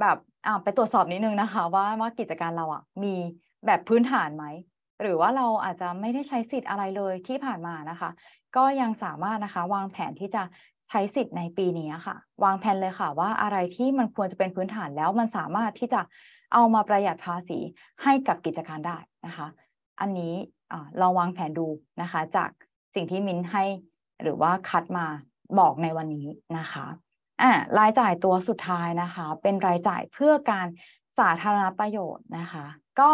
แบบไปตรวจสอบนิดนึงนะคะ ว่าว่ากิจการเราอะ่ะ มีแบบพื้นฐานไหมหรือว่าเราอาจจะไม่ได้ใช้สิทธิ์อะไรเลยที่ผ่านมานะคะ ก็ยังสามารถนะคะวางแผนที่จะใช้สิทธิ์ในปีนี้ค่ะ วางแผนเลยค่ะว่าอะไรที่มันควรจะเป็นพื้นฐานแล้วมันสามารถที่จะเอามาประหยัดภาษีให้กับกิจการได้นะคะ อันนี้ลองวางแผนดูนะคะจากสิ่งที่มินให้ หรือว่าคัดมาบอกในวันนี้นะคะอ่ารายจ่ายตัวสุดท้ายนะคะ เป็นรายจ่ายเพื่อการสาธารณประโยชน์นะคะ ก็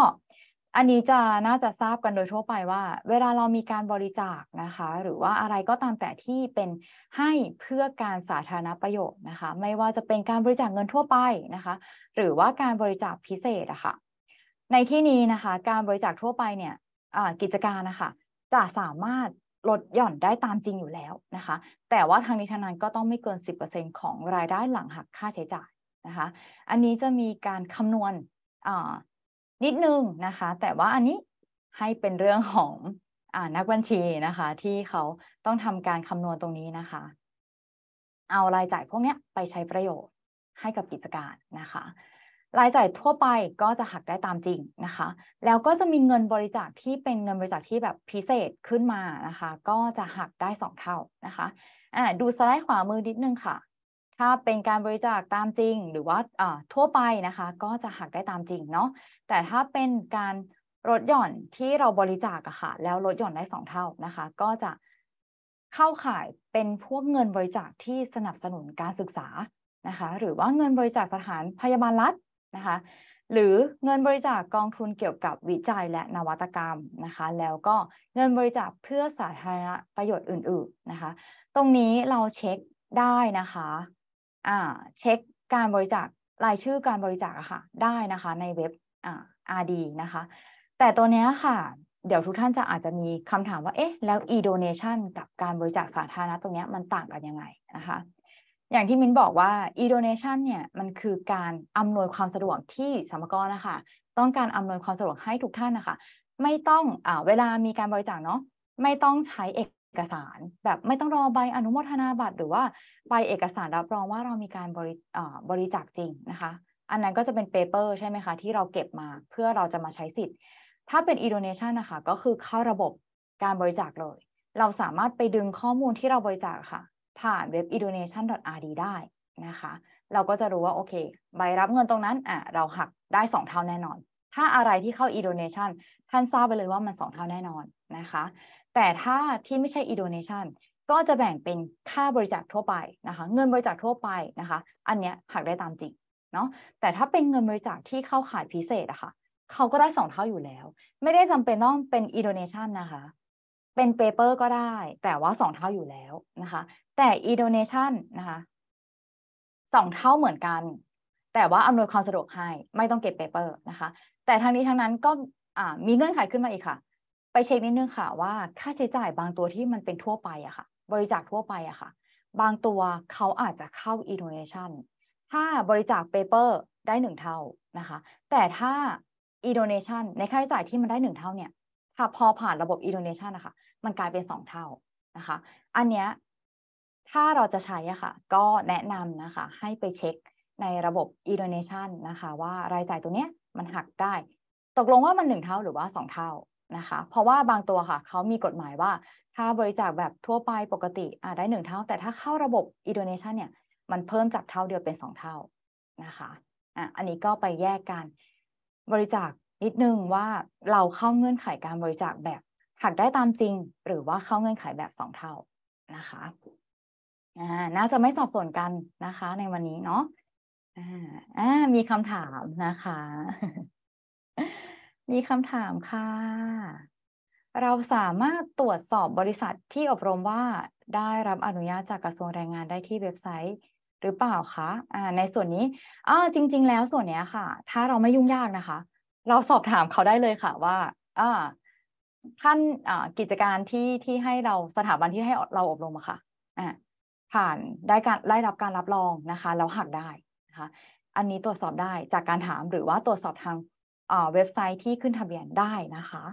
อันนี้จะน่าจะทราบกันโดยทั่วไปว่า เวลาเรามีการบริจาคนะคะ หรือว่าอะไรก็ตามแต่ที่เป็นให้เพื่อการสาธารณประโยชน์นะคะ ไม่ว่าจะเป็นการบริจาคเงินทั่วไปนะคะ หรือว่าการบริจาคพิเศษอะคะ่ะในที่นี้นะคะ การบริจาคทั่วไปเนี่ยกิจการนะคะจะสามารถลดหย่อนได้ตามจริงอยู่แล้วนะคะ แต่ว่าทางนี้ทางนั้นก็ต้องไม่เกิน 10%ของรายได้หลังหักค่าใช้จ่ายนะคะ อันนี้จะมีการคำนวณนิดนึงนะคะ แต่ว่าอันนี้ให้เป็นเรื่องของอนักบัญชีนะคะ ที่เขาต้องทำการคำนวณตรงนี้นะคะ เอารายจ่ายพวกนี้ไปใช้ประโยชน์ให้กับกิจการนะคะรายจ่ายทั่วไปก็จะหักได้ตามจริงนะคะ แล้วก็จะมีเงินบริจาคที่เป็นเงินบริจาคที่แบบพิเศษขึ้นมานะคะ ก็จะหักได้2เท่านะคะอ่าดูสไลด์ขวามือนิดนึงค่ะถ้าเป็นการบริจาคตามจริง หรือว่าทั่วไปนะคะ ก็จะหักได้ตามจริงเนาะแต่ถ้าเป็นการลดหย่อนที่เราบริจาคอะค่ะแล้วลดหย่อนได้สองเท่านะคะ ก็จะเข้าข่ายเป็นพวกเงินบริจาคที่สนับสนุนการศึกษานะคะ หรือว่าเงินบริจาคสถานพยาบาลรัฐนะคะ หรือเงินบริจาคกองทุนเกี่ยวกับวิจัยและนวัตกรรมนะคะ แล้วก็เงินบริจาคเพื่อสาธารณประโยชน์อื่นๆนะคะ ตรงนี้เราเช็คได้นะคะเช็คการบริจาครายชื่อการบริจาคค่ะได้นะคะในเว็บอ่าดีนะคะแต่ตัวเนี้ยค่ะเดี๋ยวทุกท่านจะอาจจะมีคำถามว่าเอ๊ะแล้ว e-donation กับการบริจาคสาธารณะตรงเนี้ยมันต่างกันยังไงนะคะอย่างที่มิ้นบอกว่า e-donation เนี่ยมันคือการอำนวยความสะดวกที่สมกรนะคะต้องการอำนวยความสะดวกให้ทุกท่านนะคะไม่ต้องอเวลามีการบริจาคเนาะไม่ต้องใช้เอกอกสารแบบไม่ต้องรอใบอนุโมทนาบัตรหรือว่าใบเอกสารรับรองว่าเรามีการบริบรจาคจริงนะคะ อันนั้นก็จะเป็นเปเปอร์ใช่ไหมคะ ที่เราเก็บมาเพื่อเราจะมาใช้สิทธิ์ถ้าเป็นอีโดเนชันนะคะ ก็คือเข้าระบบการบริจาคเลย เราสามารถไปดึงข้อมูลที่เราบริจาคค่ะ ผ่านเว็บ edonation.rd ได้นะคะ เราก็จะรู้ว่าโอเค ใบรับเงินตรงนั้นอ่ะเราหักได้ 2 เท่าแน่นอน ถ้าอะไรที่เข้า e-donation ท่านทราบไปเลยว่ามัน2เท่าแน่นอนนะคะแต่ถ้าที่ไม่ใช่อีโดเนชันก็จะแบ่งเป็นค่าบริจาคทั่วไปนะคะ เงินบริจาคทั่วไปนะคะ อันเนี้ยหักได้ตามจริงเนาะแต่ถ้าเป็นเงินบริจาคที่เข้าขายพิเศษอะคะ่ะเขาก็ได้สองเท่าอยู่แล้ว ไม่ได้จำเป็นต้องเป็นอีโดเนชันนะคะเป็นเปเปอร์ก็ได้ แต่ว่าสองเท่าอยู่แล้วนะคะ แต่อีโดเนชันนะคะสองเท่าเหมือนกัน แต่ว่าอำนวยความสะดวกให้ไม่ต้องเก็บเปเปอร์นะคะ แต่ทางนี้ทางนั้นก็มีเงื่อนไขขึ้นมาอีกค่ะไปเช็คนิดนึงค่ะว่าค่าใช้จ่ายบางตัวที่มันเป็นทั่วไปอะค่ะ บริจาคทั่วไปอะค่ะ บางตัวเขาอาจจะเข้า innovation ถ้าบริจาคเปเปอร์ได้หนึ่งเท่านะคะ แต่ถ้า innovation ในค่าใช้จ่ายที่มันได้หนึ่งเท่าเนี่ยถ้าพอผ่านระบบ innovation นะคะมันกลายเป็นสองเท่านะคะ อันเนี้ยถ้าเราจะใช้อะค่ะ ก็แนะนำนะคะ ให้ไปเช็คในระบบ innovation นะคะ ว่ารายจ่ายตัวเนี้ยมันหักได้ตกลงว่ามันหนึ่งเท่าหรือว่าสองเท่านะคะ เพราะว่าบางตัวค่ะเขามีกฎหมายว่า ถ้าบริจาคแบบทั่วไปปกติอาจได้หนึ่งเท่า แต่ถ้าเข้าระบบอีโดเนชันเนี่ย มันเพิ่มจากเท่าเดียวเป็นสองเท่านะคะอ่ะอันนี้ก็ไปแยกกันบริจาคนิดนึงว่าเราเข้าเงื่อนไขาการบริจาคแบบหักได้ตามจริง หรือว่าเข้าเงื่อนไขแบบสองเท่านะคะอ่าน่าจะไม่สับสนกันนะคะ ในวันนี้เนาะอ่ามีคำถามนะคะมีคำถามค่ะ เราสามารถตรวจสอบบริษัทที่อบรมว่าได้รับอนุญาตจากกระทรวงแรงงานได้ที่เว็บไซต์หรือเปล่าคะอ่าในส่วนนี้อ่าจริงๆแล้วส่วนนี้ค่ะ ถ้าเราไม่ยุ่งยากนะคะ เราสอบถามเขาได้เลยค่ะว่าอ่าท่านอ่ากิจการที่ที่ให้เราสถาบันที่ให้เราอบรมอะค่ะอ่าผ่านได้การได้รับการรับรองนะคะเราหักได้นะคะ อันนี้ตรวจสอบได้จากการถามหรือว่าตรวจสอบทางเว็บไซต์ที่ขึ้นทะเบียนได้นะคะ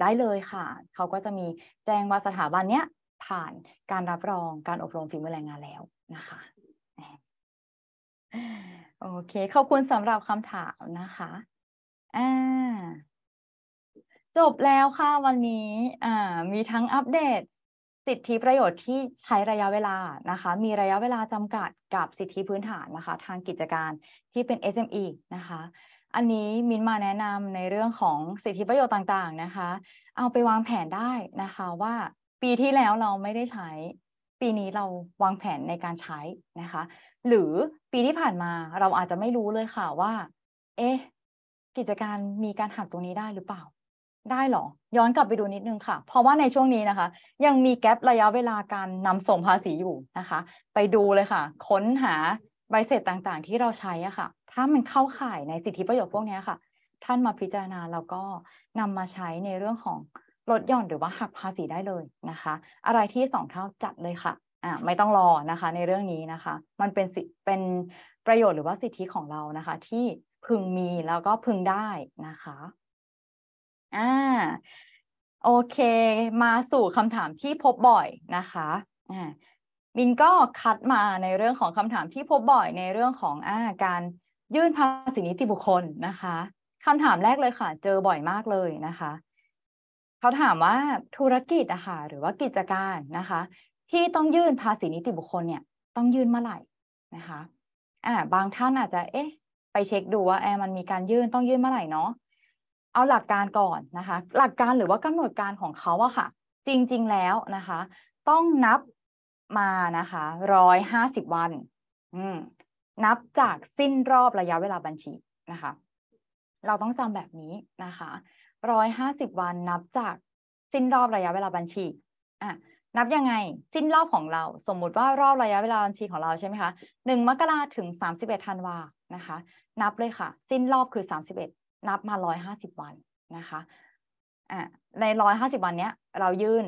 ได้เลยค่ะเขาก็จะมีแจ้งว่าสถาบันเนี้ยผ่านการรับรองการอบรมฝีมือแรงงานแล้วนะคะโอเคขอบคุณสำหรับคำถามนะคะจบแล้วค่ะวันนี้มีทั้งอัปเดตสิทธิประโยชน์ที่ใช้ระยะเวลานะคะ มีระยะเวลาจำกัดกับสิทธิพื้นฐานนะคะ ทางกิจการที่เป็น SME นะคะอันนี้มินมาแนะนำในเรื่องของสิทธิประโยชน์ต่างๆนะคะ เอาไปวางแผนได้นะคะ ว่า ปีที่แล้วเราไม่ได้ใช้ ปีนี้เราวางแผนในการใช้นะคะ หรือปีที่ผ่านมาเราอาจจะไม่รู้เลยค่ะว่า เอ๊ะกิจการมีการหักตรงนี้ได้หรือเปล่า ได้หรอ ย้อนกลับไปดูนิดนึงค่ะเพราะว่าในช่วงนี้นะคะ ยังมีแกลบระยะเวลาการนำส่งภาษีอยู่นะคะ ไปดูเลยค่ะ ค้นหาใบเสร็จต่างๆ ที่เราใช้อะค่ะถ้ามันเข้าข่ายในสิทธิประโยชน์พวกนี้ค่ะ ท่านมาพิจารณาแล้วก็นำมาใช้ในเรื่องของลดหย่อนหรือว่าหักภาษีได้เลยนะคะ อะไรที่สองเท่าจัดเลยค่ะ อ่า ไม่ต้องรอนะคะ ในเรื่องนี้นะคะ มันเป็นสิเป็นประโยชน์หรือว่าสิทธิของเรานะคะ ที่พึงมีแล้วก็พึงได้นะคะอ่าโอเค มาสู่คำถามที่พบบ่อยนะคะอ่ามินก็คัดมาในเรื่องของคำถามที่พบบ่อยในเรื่องของอาการยื่นภาษีนิติบุคคลนะคะคำถามแรกเลยค่ะ เจอบ่อยมากเลยนะคะ เขาถามว่าธุรกิจอะค่ะ หรือว่ากิจการนะคะ ที่ต้องยื่นภาษีนิติบุคคลเนี่ย ต้องยื่นเมื่อไหร่นะคะอ่าบางท่านอาจจะ เอ๊ะ ไปเช็คดูว่าแอมันมีการยื่นต้องยื่นเมื่อไหร่เนาะ เอาหลักการก่อนนะคะ หลักการหรือว่ากำหนดการของเขาอะค่ะ จริงๆ แล้วนะคะ ต้องนับมานะคะ ร้อยห้าสิบวัน อืมนับจากสิ้นรอบระยะเวลาบัญชีนะคะ เราต้องจำแบบนี้นะคะ ร้อยห้าสิบวัน นับจากสิ้นรอบระยะเวลาบัญชี อ่ะ นับยังไง สิ้นรอบของเรา สมมุติว่ารอบระยะเวลาบัญชีของเราใช่ไหมคะหนึ่งมกราถึงสามสิบเอ็ดธันวานะคะ นับเลยค่ะ สิ้นรอบคือสามสิบเอ็ด นับมาร้อยห้าสิบวันนะคะ อ่ะ ในร้อยห้าสิบวันเนี้ย เรายื่น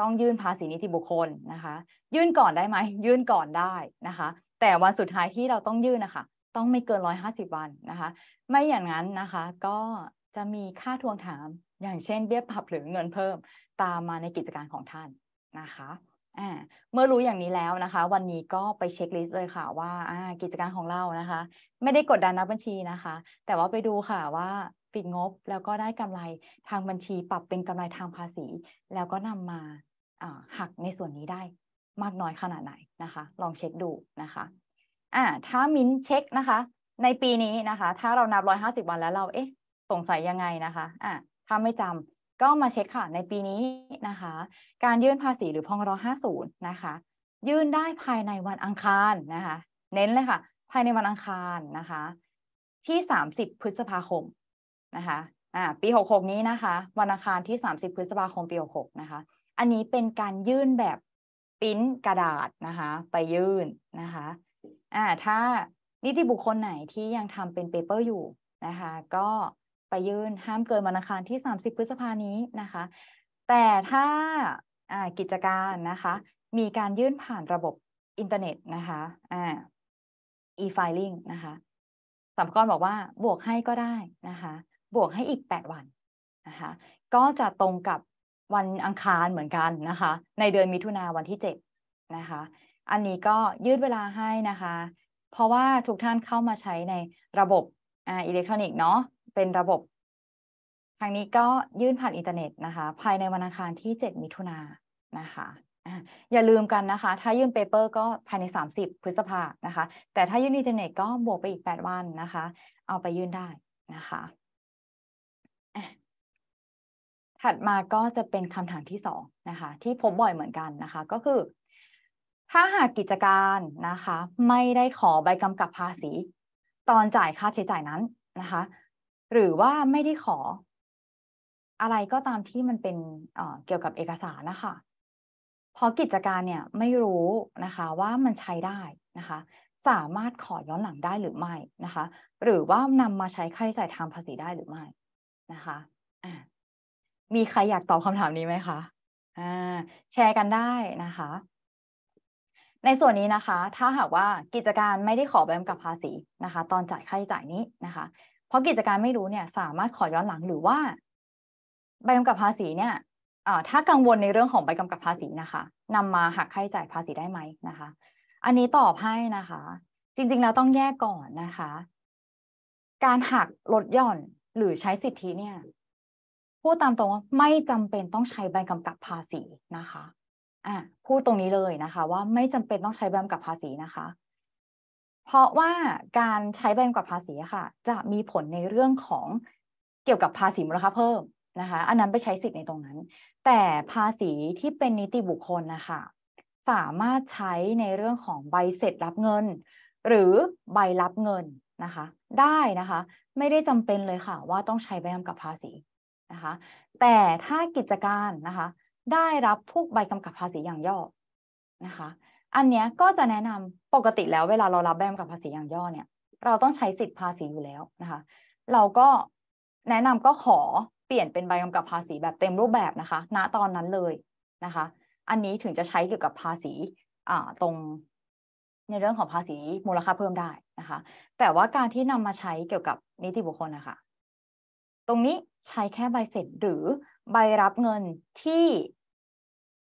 ต้องยื่นภาษีนิติบุคคลนะคะ ยื่นก่อนได้ไหม ยื่นก่อนได้นะคะแต่วันสุดท้ายที่เราต้องยื่นนะคะต้องไม่เกินร้อยห้าสิบวันนะคะ ไม่อย่างนั้นนะคะก็จะมีค่าทวงถาม อย่างเช่นเบี้ยปรับหรือเงินเพิ่มตามมาในกิจการของท่านนะคะเมื่อรู้อย่างนี้แล้วนะคะวันนี้ก็ไปเช็คลิสต์เลยค่ะว่ากิจการของเรานะคะไม่ได้กดดันนับบัญชีนะคะ แต่ว่าไปดูค่ะว่าปิดงบแล้วก็ได้กำไรทางบัญชีปรับเป็นกำไรทางภาษี แล้วก็นำมาหักในส่วนนี้ได้มากน้อยขนาดไหนนะคะ ลองเช็คดูนะคะอ่าถ้ามิ้นเช็คนะคะ ในปีนี้นะคะ ถ้าเรานับร้อยห้าสิบวันแล้วเรา เอ๊ะ สงสัยยังไงนะคะอ่าถ้าไม่จำก็มาเช็คค่ะ ในปีนี้นะคะ การยื่นภาษีหรือพองร้อยห้าศูนย์นะคะ ยื่นได้ภายในวันอังคารนะคะ เน้นเลยค่ะ ภายในวันอังคารนะคะ ที่สามสิบพฤษภาคมนะคะอ่าปีหกหกนี้นะคะ วันอังคารที่สามสิบพฤษภาคมปีหกหกนะคะ อันนี้เป็นการยื่นแบบปิ้นกระดาษนะคะ ไปยื่นนะคะอ่าถ้านิติบุคคลไหนที่ยังทำเป็นเปเปอร์อยู่นะคะ ก็ไปยื่นห้ามเกินวันอังคารที่30พฤษภานี้นะคะ แต่ถ้ากิจการนะคะ มีการยื่นผ่านระบบอินเทอร์เน็ตนะคะอ่า e-filing นะคะสำกรบอกว่าบวกให้ก็ได้นะคะ บวกให้อีก8วันนะคะก็จะตรงกับวันอังคารเหมือนกันนะคะ ในเดือนมิถุนาวันที่เจ็ดนะคะอันนี้ก็ยืดเวลาให้นะคะ เพราะว่าทุกท่านเข้ามาใช้ในระบบอ่าอิเล็กทรอนิกส์เนาะเป็นระบบทางนี้ก็ยื่นผ่านอินเทอร์เน็ตนะคะ ภายในวันอังคารที่7มิถุนานนะคะอย่าลืมกันนะคะ ถ้ายื่นเปเปอร์ก็ภายใน 30 พฤษภานะคะ แต่ถ้ายื่นอินเทอร์เน็ตก็บวกไปอีก 8 วันนะคะ เอาไปยื่นได้นะคะถัดมาก็จะเป็นคำถามที่สองนะคะ ที่พบบ่อยเหมือนกันนะคะ ก็คือ ถ้าหากกิจการนะคะ ไม่ได้ขอใบกำกับภาษี ตอนจ่ายค่าใช้จ่ายนั้นนะคะ หรือว่าไม่ได้ขอ อะไรก็ตามที่มันเป็นเกี่ยวกับเอกสารนะคะพอกิจการเนี่ยไม่รู้นะคะว่ามันใช้ได้นะคะ สามารถขอย้อนหลังได้หรือไม่นะคะ หรือว่านำมาใช้ค่าใช้จ่ายทางภาษีได้หรือไม่นะคะมีใครอยากตอบคำถามนี้ไหมคะ อ่าแชร์กันได้นะคะ ในส่วนนี้นะคะ ถ้าหากว่ากิจการไม่ได้ขอใบกำกับภาษีนะคะ ตอนจ่ายค่าใช้จ่ายนี้นะคะเพราะกิจการไม่รู้เนี่ย สามารถขอย้อนหลังหรือว่า ใบกำกับภาษีเนี่ยถ้ากังวลในเรื่องของใบกำกับภาษีนะคะ นำมาหักค่าใช้จ่ายภาษีได้ไหมนะคะ อันนี้ตอบให้นะคะ จริงๆแล้วต้องแยกก่อนนะคะ การหักลดหย่อนหรือใช้สิทธิเนี่ยพูดตามตรงว่าไม่จำเป็นต้องใช้ใบกำกับภาษีนะคะ อ่ะพูดตรงนี้เลยนะคะ ว่าไม่จำเป็นต้องใช้ใบกำกับภาษีนะคะ เพราะว่าการใช้ใบกำกับภาษีค่ะ จะมีผลในเรื่องของเกี่ยวกับภาษีมูลค่าเพิ่มนะคะ อันนั้นไปใช้สิทธิ์ในตรงนั้น แต่ภาษีที่เป็นนิติบุคคลนะคะสามารถใช้ในเรื่องของใบเสร็จรับเงิน หรือใบรับเงินนะคะ ได้นะคะ ไม่ได้จำเป็นเลยค่ะ ว่าต้องใช้ใบกำกับภาษีนะคะแต่ถ้ากิจการนะคะได้รับพวกใบกำกับภาษีอย่างย่อนะคะ อันนี้ก็จะแนะนำปกติแล้วเวลาเรารับใบกำกับภาษีอย่างย่อเนี่ย เราต้องใช้สิทธิภาษีอยู่แล้วนะคะ เราก็แนะนำก็ขอเปลี่ยนเป็นใบกำกับภาษีแบบเต็มรูปแบบนะคะ ณ ตอนนั้นเลยนะคะ อันนี้ถึงจะใช้เกี่ยวกับภาษีตรงในเรื่องของภาษีมูลค่าเพิ่มได้นะคะ แต่ว่าการที่นำมาใช้เกี่ยวกับนิติบุคคลนะคะตรงนี้ใช้แค่ใบเสร็จหรือใบรับเงินที่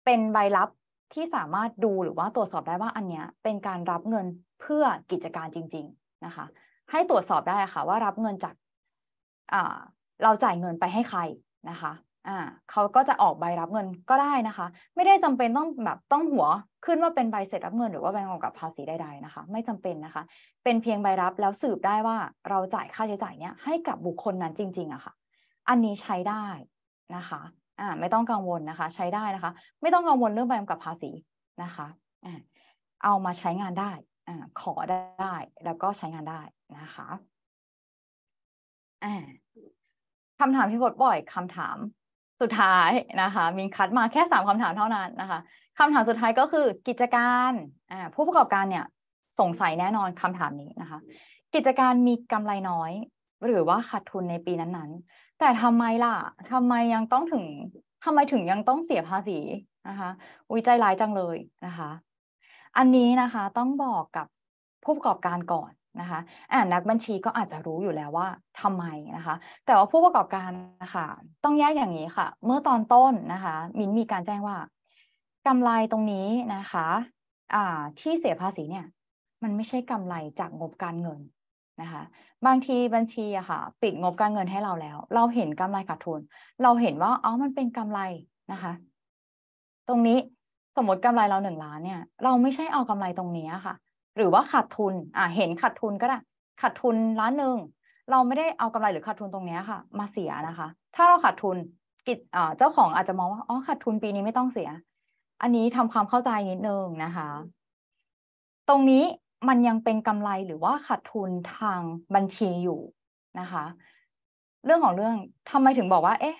เป็นใบรับที่สามารถดูหรือว่าตรวจสอบได้ว่าอันเนี้ยเป็นการรับเงินเพื่อกิจการจริง ๆนะคะ ให้ตรวจสอบได้ค่ะ ว่ารับเงินจากเราจ่ายเงินไปให้ใครนะคะ่าเขาก็จะออกใบรับเงินก็ได้นะคะ ไม่ได้จำเป็นต้องแบบต้องหัวขึ้นว่าเป็นใบเสร็จรับเงินหรือว่าใบงำกับภาษีใดๆนะคะ ไม่จำเป็นนะคะ เป็นเพียงใบรับแล้วสืบได้ว่าเราจ่ายค่าใช้จ่ายเนี้ยให้กับบุคคลนั้นจริง ๆอะคะ่ะ อันนี้ใช้ได้นะคะอ่าไม่ต้องกังวลนะคะ ใช้ได้นะคะ ไม่ต้องกังวลเรื่องใบกำกับภาษีนะคะอ่าเอามาใช้งานได้อ่าขอได้แล้วก็ใช้งานได้นะคะอ่าคำถามที่พบบ่อยคำถามสุดท้ายนะคะมีคัดมาแค่สามคำถามเท่านั้นนะคะคำถามสุดท้ายก็คือกิจการผู้ประกอบการเนี่ยสงสัยแน่นอนคำถามนี้นะคะ กิจการมีกำไรน้อย หรือว่าขาดทุนในปีนั้นๆ แต่ทำไมล่ะทำไมยังต้องถึงทำไมถึงยังต้องเสียภาษีนะคะวิจัยร้ายจังเลยนะคะ อันนี้นะคะต้องบอกกับผู้ประกอบการก่อนนะคะนักบัญชีก็อาจจะรู้อยู่แล้วว่า ทำไมนะคะ แต่ว่าผู้ประกอบการนะคะต้องแยกอย่างนี้ค่ะ เมื่อตอนต้นนะคะมินมีการแจ้งว่า กำไรตรงนี้นะคะะที่เสียภาษีเนี่ย มันไม่ใช่กำไรจากงบการเงินนะคะ บางทีบัญชีอะค่ะปิดงบการเงินให้เราแล้ว เราเห็นกำไรขาดทุน เราเห็นว่าอ๋อมันเป็นกำไรนะคะ ตรงนี้สมมติกำไรเราหนึ่งล้านเนี่ย เราไม่ใช่เอากำไรตรงนี้ค่ะหรือว่าขาดทุน อ่าเห็นขาดทุนก็ได้ ขาดทุนล้านหนึ่ง เราไม่ได้เอากำไรหรือขาดทุนตรงนี้ค่ะ มาเสียนะคะ ถ้าเราขาดทุน กิจเจ้าของอาจจะมองว่า อ๋อ ขาดทุนปีนี้ไม่ต้องเสีย อันนี้ทำความเข้าใจนิดนึงนะคะ ตรงนี้มันยังเป็นกำไรหรือว่าขาดทุนทางบัญชีอยู่นะคะ เรื่องของเรื่องทำไมถึงบอกว่า เอ๊ะ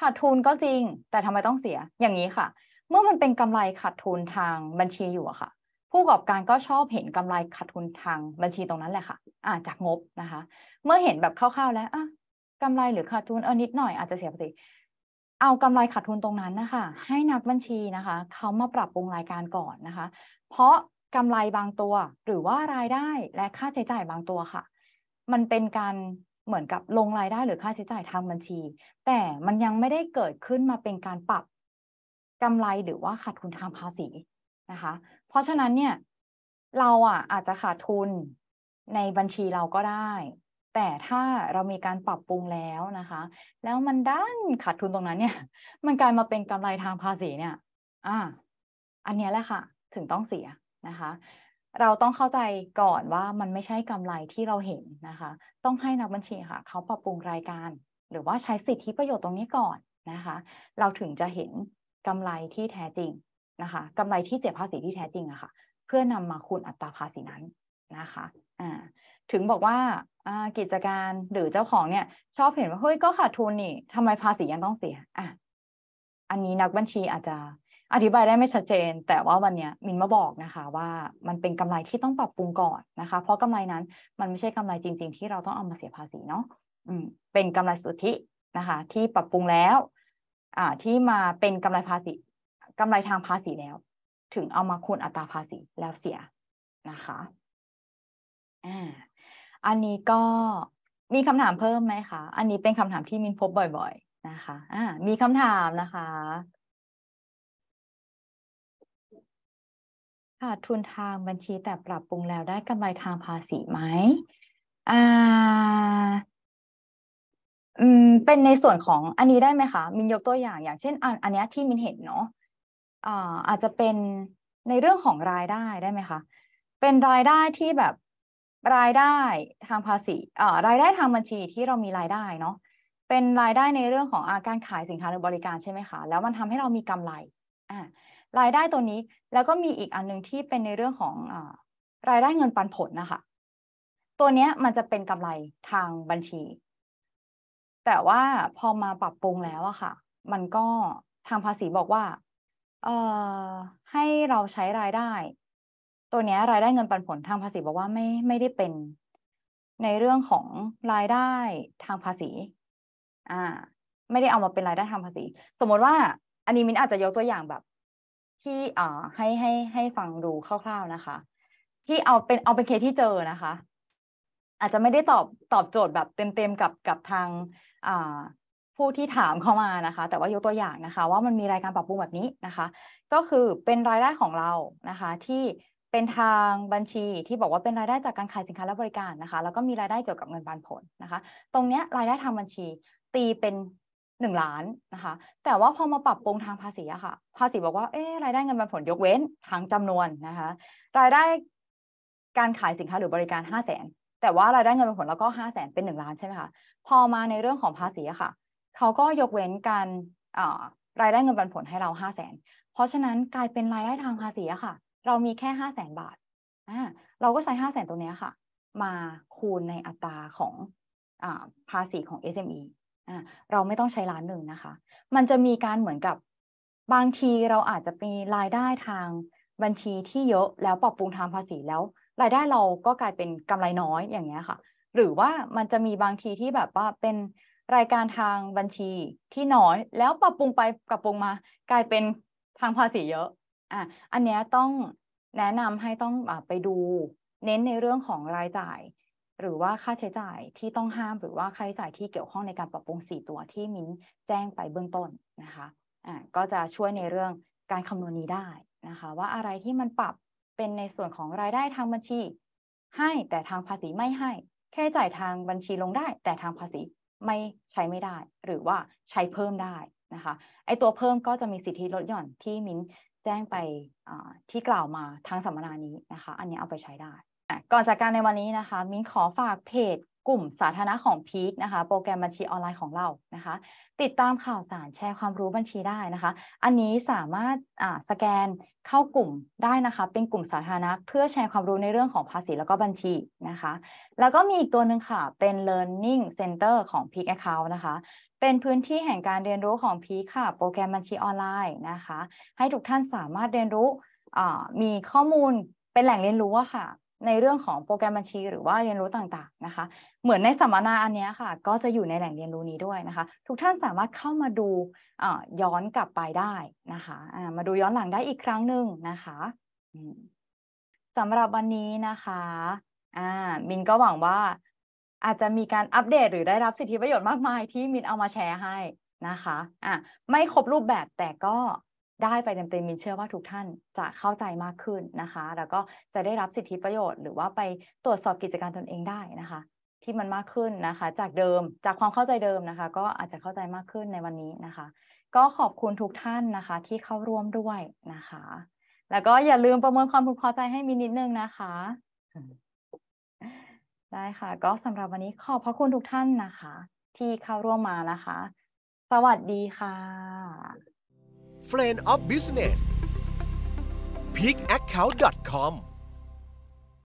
ขาดทุนก็จริง แต่ทำไมต้องเสีย อย่างนี้ค่ะ เมื่อมันเป็นกำไรขาดทุนทางบัญชีอยู่อะค่ะผู้ประกอบการก็ชอบเห็นกำไรขาดทุนทางบัญชีตรงนั้นแหละค่ะาจากงบนะคะ เมื่อเห็นแบบคร่าวๆแล้วอ่ะกำไรหรือขาดทุนเออนิดหน่อยอาจจะเสียภาษีเอากำไรขาดทุนตรงนั้นนะคะ ให้นักบัญชีนะคะเขามาปรับปรุงรายการก่อนนะคะ เพราะกำไรบางตัว หรือว่ารายได้และค่าใช้จ่ายบางตัวค่ะ มันเป็นการเหมือนกับลงรายได้หรือค่าใช้จ่ายทางบัญชี แต่มันยังไม่ได้เกิดขึ้นมาเป็นการปรับ กำไรหรือว่าขาดทุนทางภาษีนะคะเพราะฉะนั้นเนี่ย เราอ่ะอาจจะขาดทุนในบัญชีเราก็ได้ แต่ถ้าเรามีการปรับปรุงแล้วนะคะ แล้วมันด้านขาดทุนตรงนั้นเนี่ย มันกลายมาเป็นกำไรทางภาษีเนี่ย อ่า อันนี้แหละค่ะ ถึงต้องเสียนะคะ เราต้องเข้าใจก่อนว่ามันไม่ใช่กำไรที่เราเห็นนะคะ ต้องให้นักบัญชีค่ะ เขาปรับปรุงรายการ หรือว่าใช้สิทธิประโยชน์ตรงนี้ก่อนนะคะ เราถึงจะเห็นกำไรที่แท้จริงนะคะกำไรที่เสียภาษีที่แท้จริงอะคะ่ะเพื่อนำมาคูณอัตราภาษีนั้นนะคะ อ่า ถึงบอกว่ากิจการหรือเจ้าของเนี่ย ชอบเห็นว่าเฮ้ยก็ขาดทุนนี่ทำไมภาษียังต้องเสียอ่ะอันนี้นักบัญชีอาจจะอธิบายได้ไม่ชัดเจน แต่ว่าวันนี้มินมาบอกนะคะ ว่ามันเป็นกำไรที่ต้องปรับปรุงก่อนนะคะ เพราะกำไรนั้น มันไม่ใช่กำไรจริง ๆ ที่เราต้องเอามาเสียภาษีเนาะอืมเป็นกำไรสุทธินะคะ ที่ปรับปรุงแล้ว อ่าที่มาเป็นกำไรภาษีกำไรทางภาษีแล้ว ถึงเอามาคูณอัตราภาษีแล้วเสียนะคะอ่าอันนี้ก็มีคำถามเพิ่มไหมคะอันนี้เป็นคำถามที่มินพบบ่อย ๆ นะคะ อ่ามีคำถามนะคะขาดทุนทางบัญชีแต่ปรับปรุงแล้วได้กำไรทางภาษีไหมอ่าอืมเป็นในส่วนของอันนี้ได้ไหมคะมินยกตัวอย่างอย่างเช่นอันอันนี้ที่มินเห็นเนาะอาอาจจะเป็นในเรื่องของรายได้ได้ไหมคะเป็นรายได้ที่แบบรายได้ทางภาษีเอ่อรายได้ทางบัญชีที่เรามีรายได้เนาะเป็นรายได้ในเรื่องของอาการขายสินค้าหรือบริการใช่ไหมคะ แล้วมันทำให้เรามีกำไรอ่ารายได้ตัวนี้แล้วก็มีอีกอันนึงที่เป็นในเรื่องของอรายได้เงินปันผลนะคะตัวเนี้ยมันจะเป็นกำไรทางบัญชี แต่ว่าพอมาปรับปรุงแล้วอะค่ะ มันก็ทางภาษีบอกว่าเอ่อให้เราใช้รายได้ ตัวเนี้ยรายได้เงินปันผลทางภาษีบอกว่าไม่ไม่ได้เป็นในเรื่องของรายได้ทางภาษี อ่า ไม่ได้เอามาเป็นรายได้ทางภาษี สมมติว่าอันนี้มินอาจจะยกตัวอย่างแบบ ที่อ่าให้ให้ให้ฟังดูคร่าว ๆนะคะ ที่เอาเป็นเอาเป็นเคสที่เจอนะคะ อาจจะไม่ได้ตอบตอบโจทย์แบบ เต็มๆกับกับทาง อ่าผู้ที่ถามเข้ามานะคะแต่ว่ายกตัวอย่างนะคะ ว่ามันมีรายการปรับปรุงแบบนี้นะคะ ก็คือเป็นรายได้ของเรานะคะ ที่เป็นทางบัญชีที่บอกว่าเป็นรายได้จากการขายสินค้าและบริการนะคะ แล้วก็มีรายได้เกี่ยวกับเงินปันผลนะคะ ตรงนี้รายได้ทางบัญชีตีเป็นหนึ่งล้านนะคะ แต่ว่าพอมาปรับปรุงทางภาษีอะค่ะ ภาษีบอกว่าเอ๊รายได้เงินปันผลยกเว้นทางจำนวนนะคะรายได้การขายสินค้าหรือบริการห้าแสนแต่ว่ารายได้เงินปันผลแล้วก็ห้าแสนเป็นหนึ่งล้านใช่ไหมคะพอมาในเรื่องของภาษีอะค่ะเขาก็ยกเว้นการรายได้เงินปันผลให้เราห้าแสน เพราะฉะนั้นกลายเป็นรายได้ทางภาษีค่ะ เรามีแค่ห้าแสนบาทเราก็ใช้ห้าแสนตัวนี้ค่ะ มาคูณในอัตราของภาษีของ SME อเราไม่ต้องใช้ล้านหนึ่งนะคะ มันจะมีการเหมือนกับบางทีเราอาจจะมีรายได้ทางบัญชีที่เยอะแล้วปรับปรุงทางภาษีแล้ว รายได้เราก็กลายเป็นกำไรน้อยอย่างเงี้ยค่ะ หรือว่ามันจะมีบางทีที่แบบว่าเป็นรายการทางบัญชีที่น้อยแล้วปรับปรุงไปปรับปรุงมา กลายเป็นทางภาษีเยอะอ่ะอันเนี้ยต้องแนะนำให้ต้องไปดูเน้นในเรื่องของรายจ่าย หรือว่าค่าใช้จ่ายที่ต้องห้ามหรือว่าค่าใช้จ่ายที่เกี่ยวข้องในการปรับปรุง4ตัวที่มิ้นแจ้งไปเบื้องต้นนะคะอ่ะก็จะช่วยในเรื่องการคำนวณนี้ได้นะคะ ว่าอะไรที่มันปรับเป็นในส่วนของรายได้ทางบัญชี ให้แต่ทางภาษีไม่ให้ แค่จ่ายทางบัญชีลงได้ แต่ทางภาษีไม่ใช้ไม่ได้หรือว่าใช้เพิ่มได้นะคะ ไอตัวเพิ่มก็จะมีสิทธิลดหย่อนที่มิ้นแจ้งไปที่กล่าวมาทั้งสัมมนานี้นะคะ อันนี้เอาไปใช้ได้ก่อนจากการในวันนี้นะคะ มิ้นขอฝากเพจกลุ่มสาธารณะของพีคนะคะโปรแกรมบัญชีออนไลน์ของเรานะคะติดตามข่าวสารแชร์ความรู้บัญชีได้นะคะ อันนี้สามารถสแกนเข้ากลุ่มได้นะคะ เป็นกลุ่มสาธารณะเพื่อแชร์ความรู้ในเรื่องของภาษีแล้วก็บัญชีนะคะ แล้วก็มีอีกตัวหนึ่งค่ะ เป็น learning center ของ p e a k account นะคะ เป็นพื้นที่แห่งการเรียนรู้ของพีคค่ะโปรแกรมบัญชีออนไลน์นะคะ ให้ทุกท่านสามารถเรียนรู้มีข้อมูลเป็นแหล่งเรียนรู้ค่ะในเรื่องของโปรแกรมบัญชี หรือว่าเรียนรู้ต่าง ๆ นะคะ เหมือนในสัมมนาอันนี้ค่ะ ก็จะอยู่ในแหล่งเรียนรู้นี้ด้วยนะคะ ทุกท่านสามารถเข้ามาดูย้อนกลับไปได้นะคะมาดูย้อนหลังได้อีกครั้งหนึ่งนะคะสำหรับวันนี้นะคะมินก็หวังว่า อาจจะมีการอัปเดตหรือได้รับสิทธิประโยชน์มากมายที่มินเอามาแชร์ให้นะคะะไม่ครบรูปแบบแต่ก็ได้ไปเต็มๆมินเชื่อว่าทุกท่านจะเข้าใจมากขึ้นนะคะ แล้วก็จะได้รับสิทธิประโยชน์ หรือว่าไปตรวจสอบกิจการตนเองได้นะคะ ที่มันมากขึ้นนะคะ จากเดิมจากความเข้าใจเดิมนะคะ ก็อาจจะเข้าใจมากขึ้นในวันนี้นะคะ ก็ขอบคุณทุกท่านนะคะ ที่เข้าร่วมด้วยนะคะ แล้วก็อย่าลืมประเมินความพึงพอใจให้มินนิดนึงนะคะได้ค่ะ ก็สำหรับวันนี้ขอบพระคุณทุกท่านนะคะ ที่เข้าร่วมมานะคะสวัสดีค่ะ f r i e n d of Business p e a k a c c o u n t c o m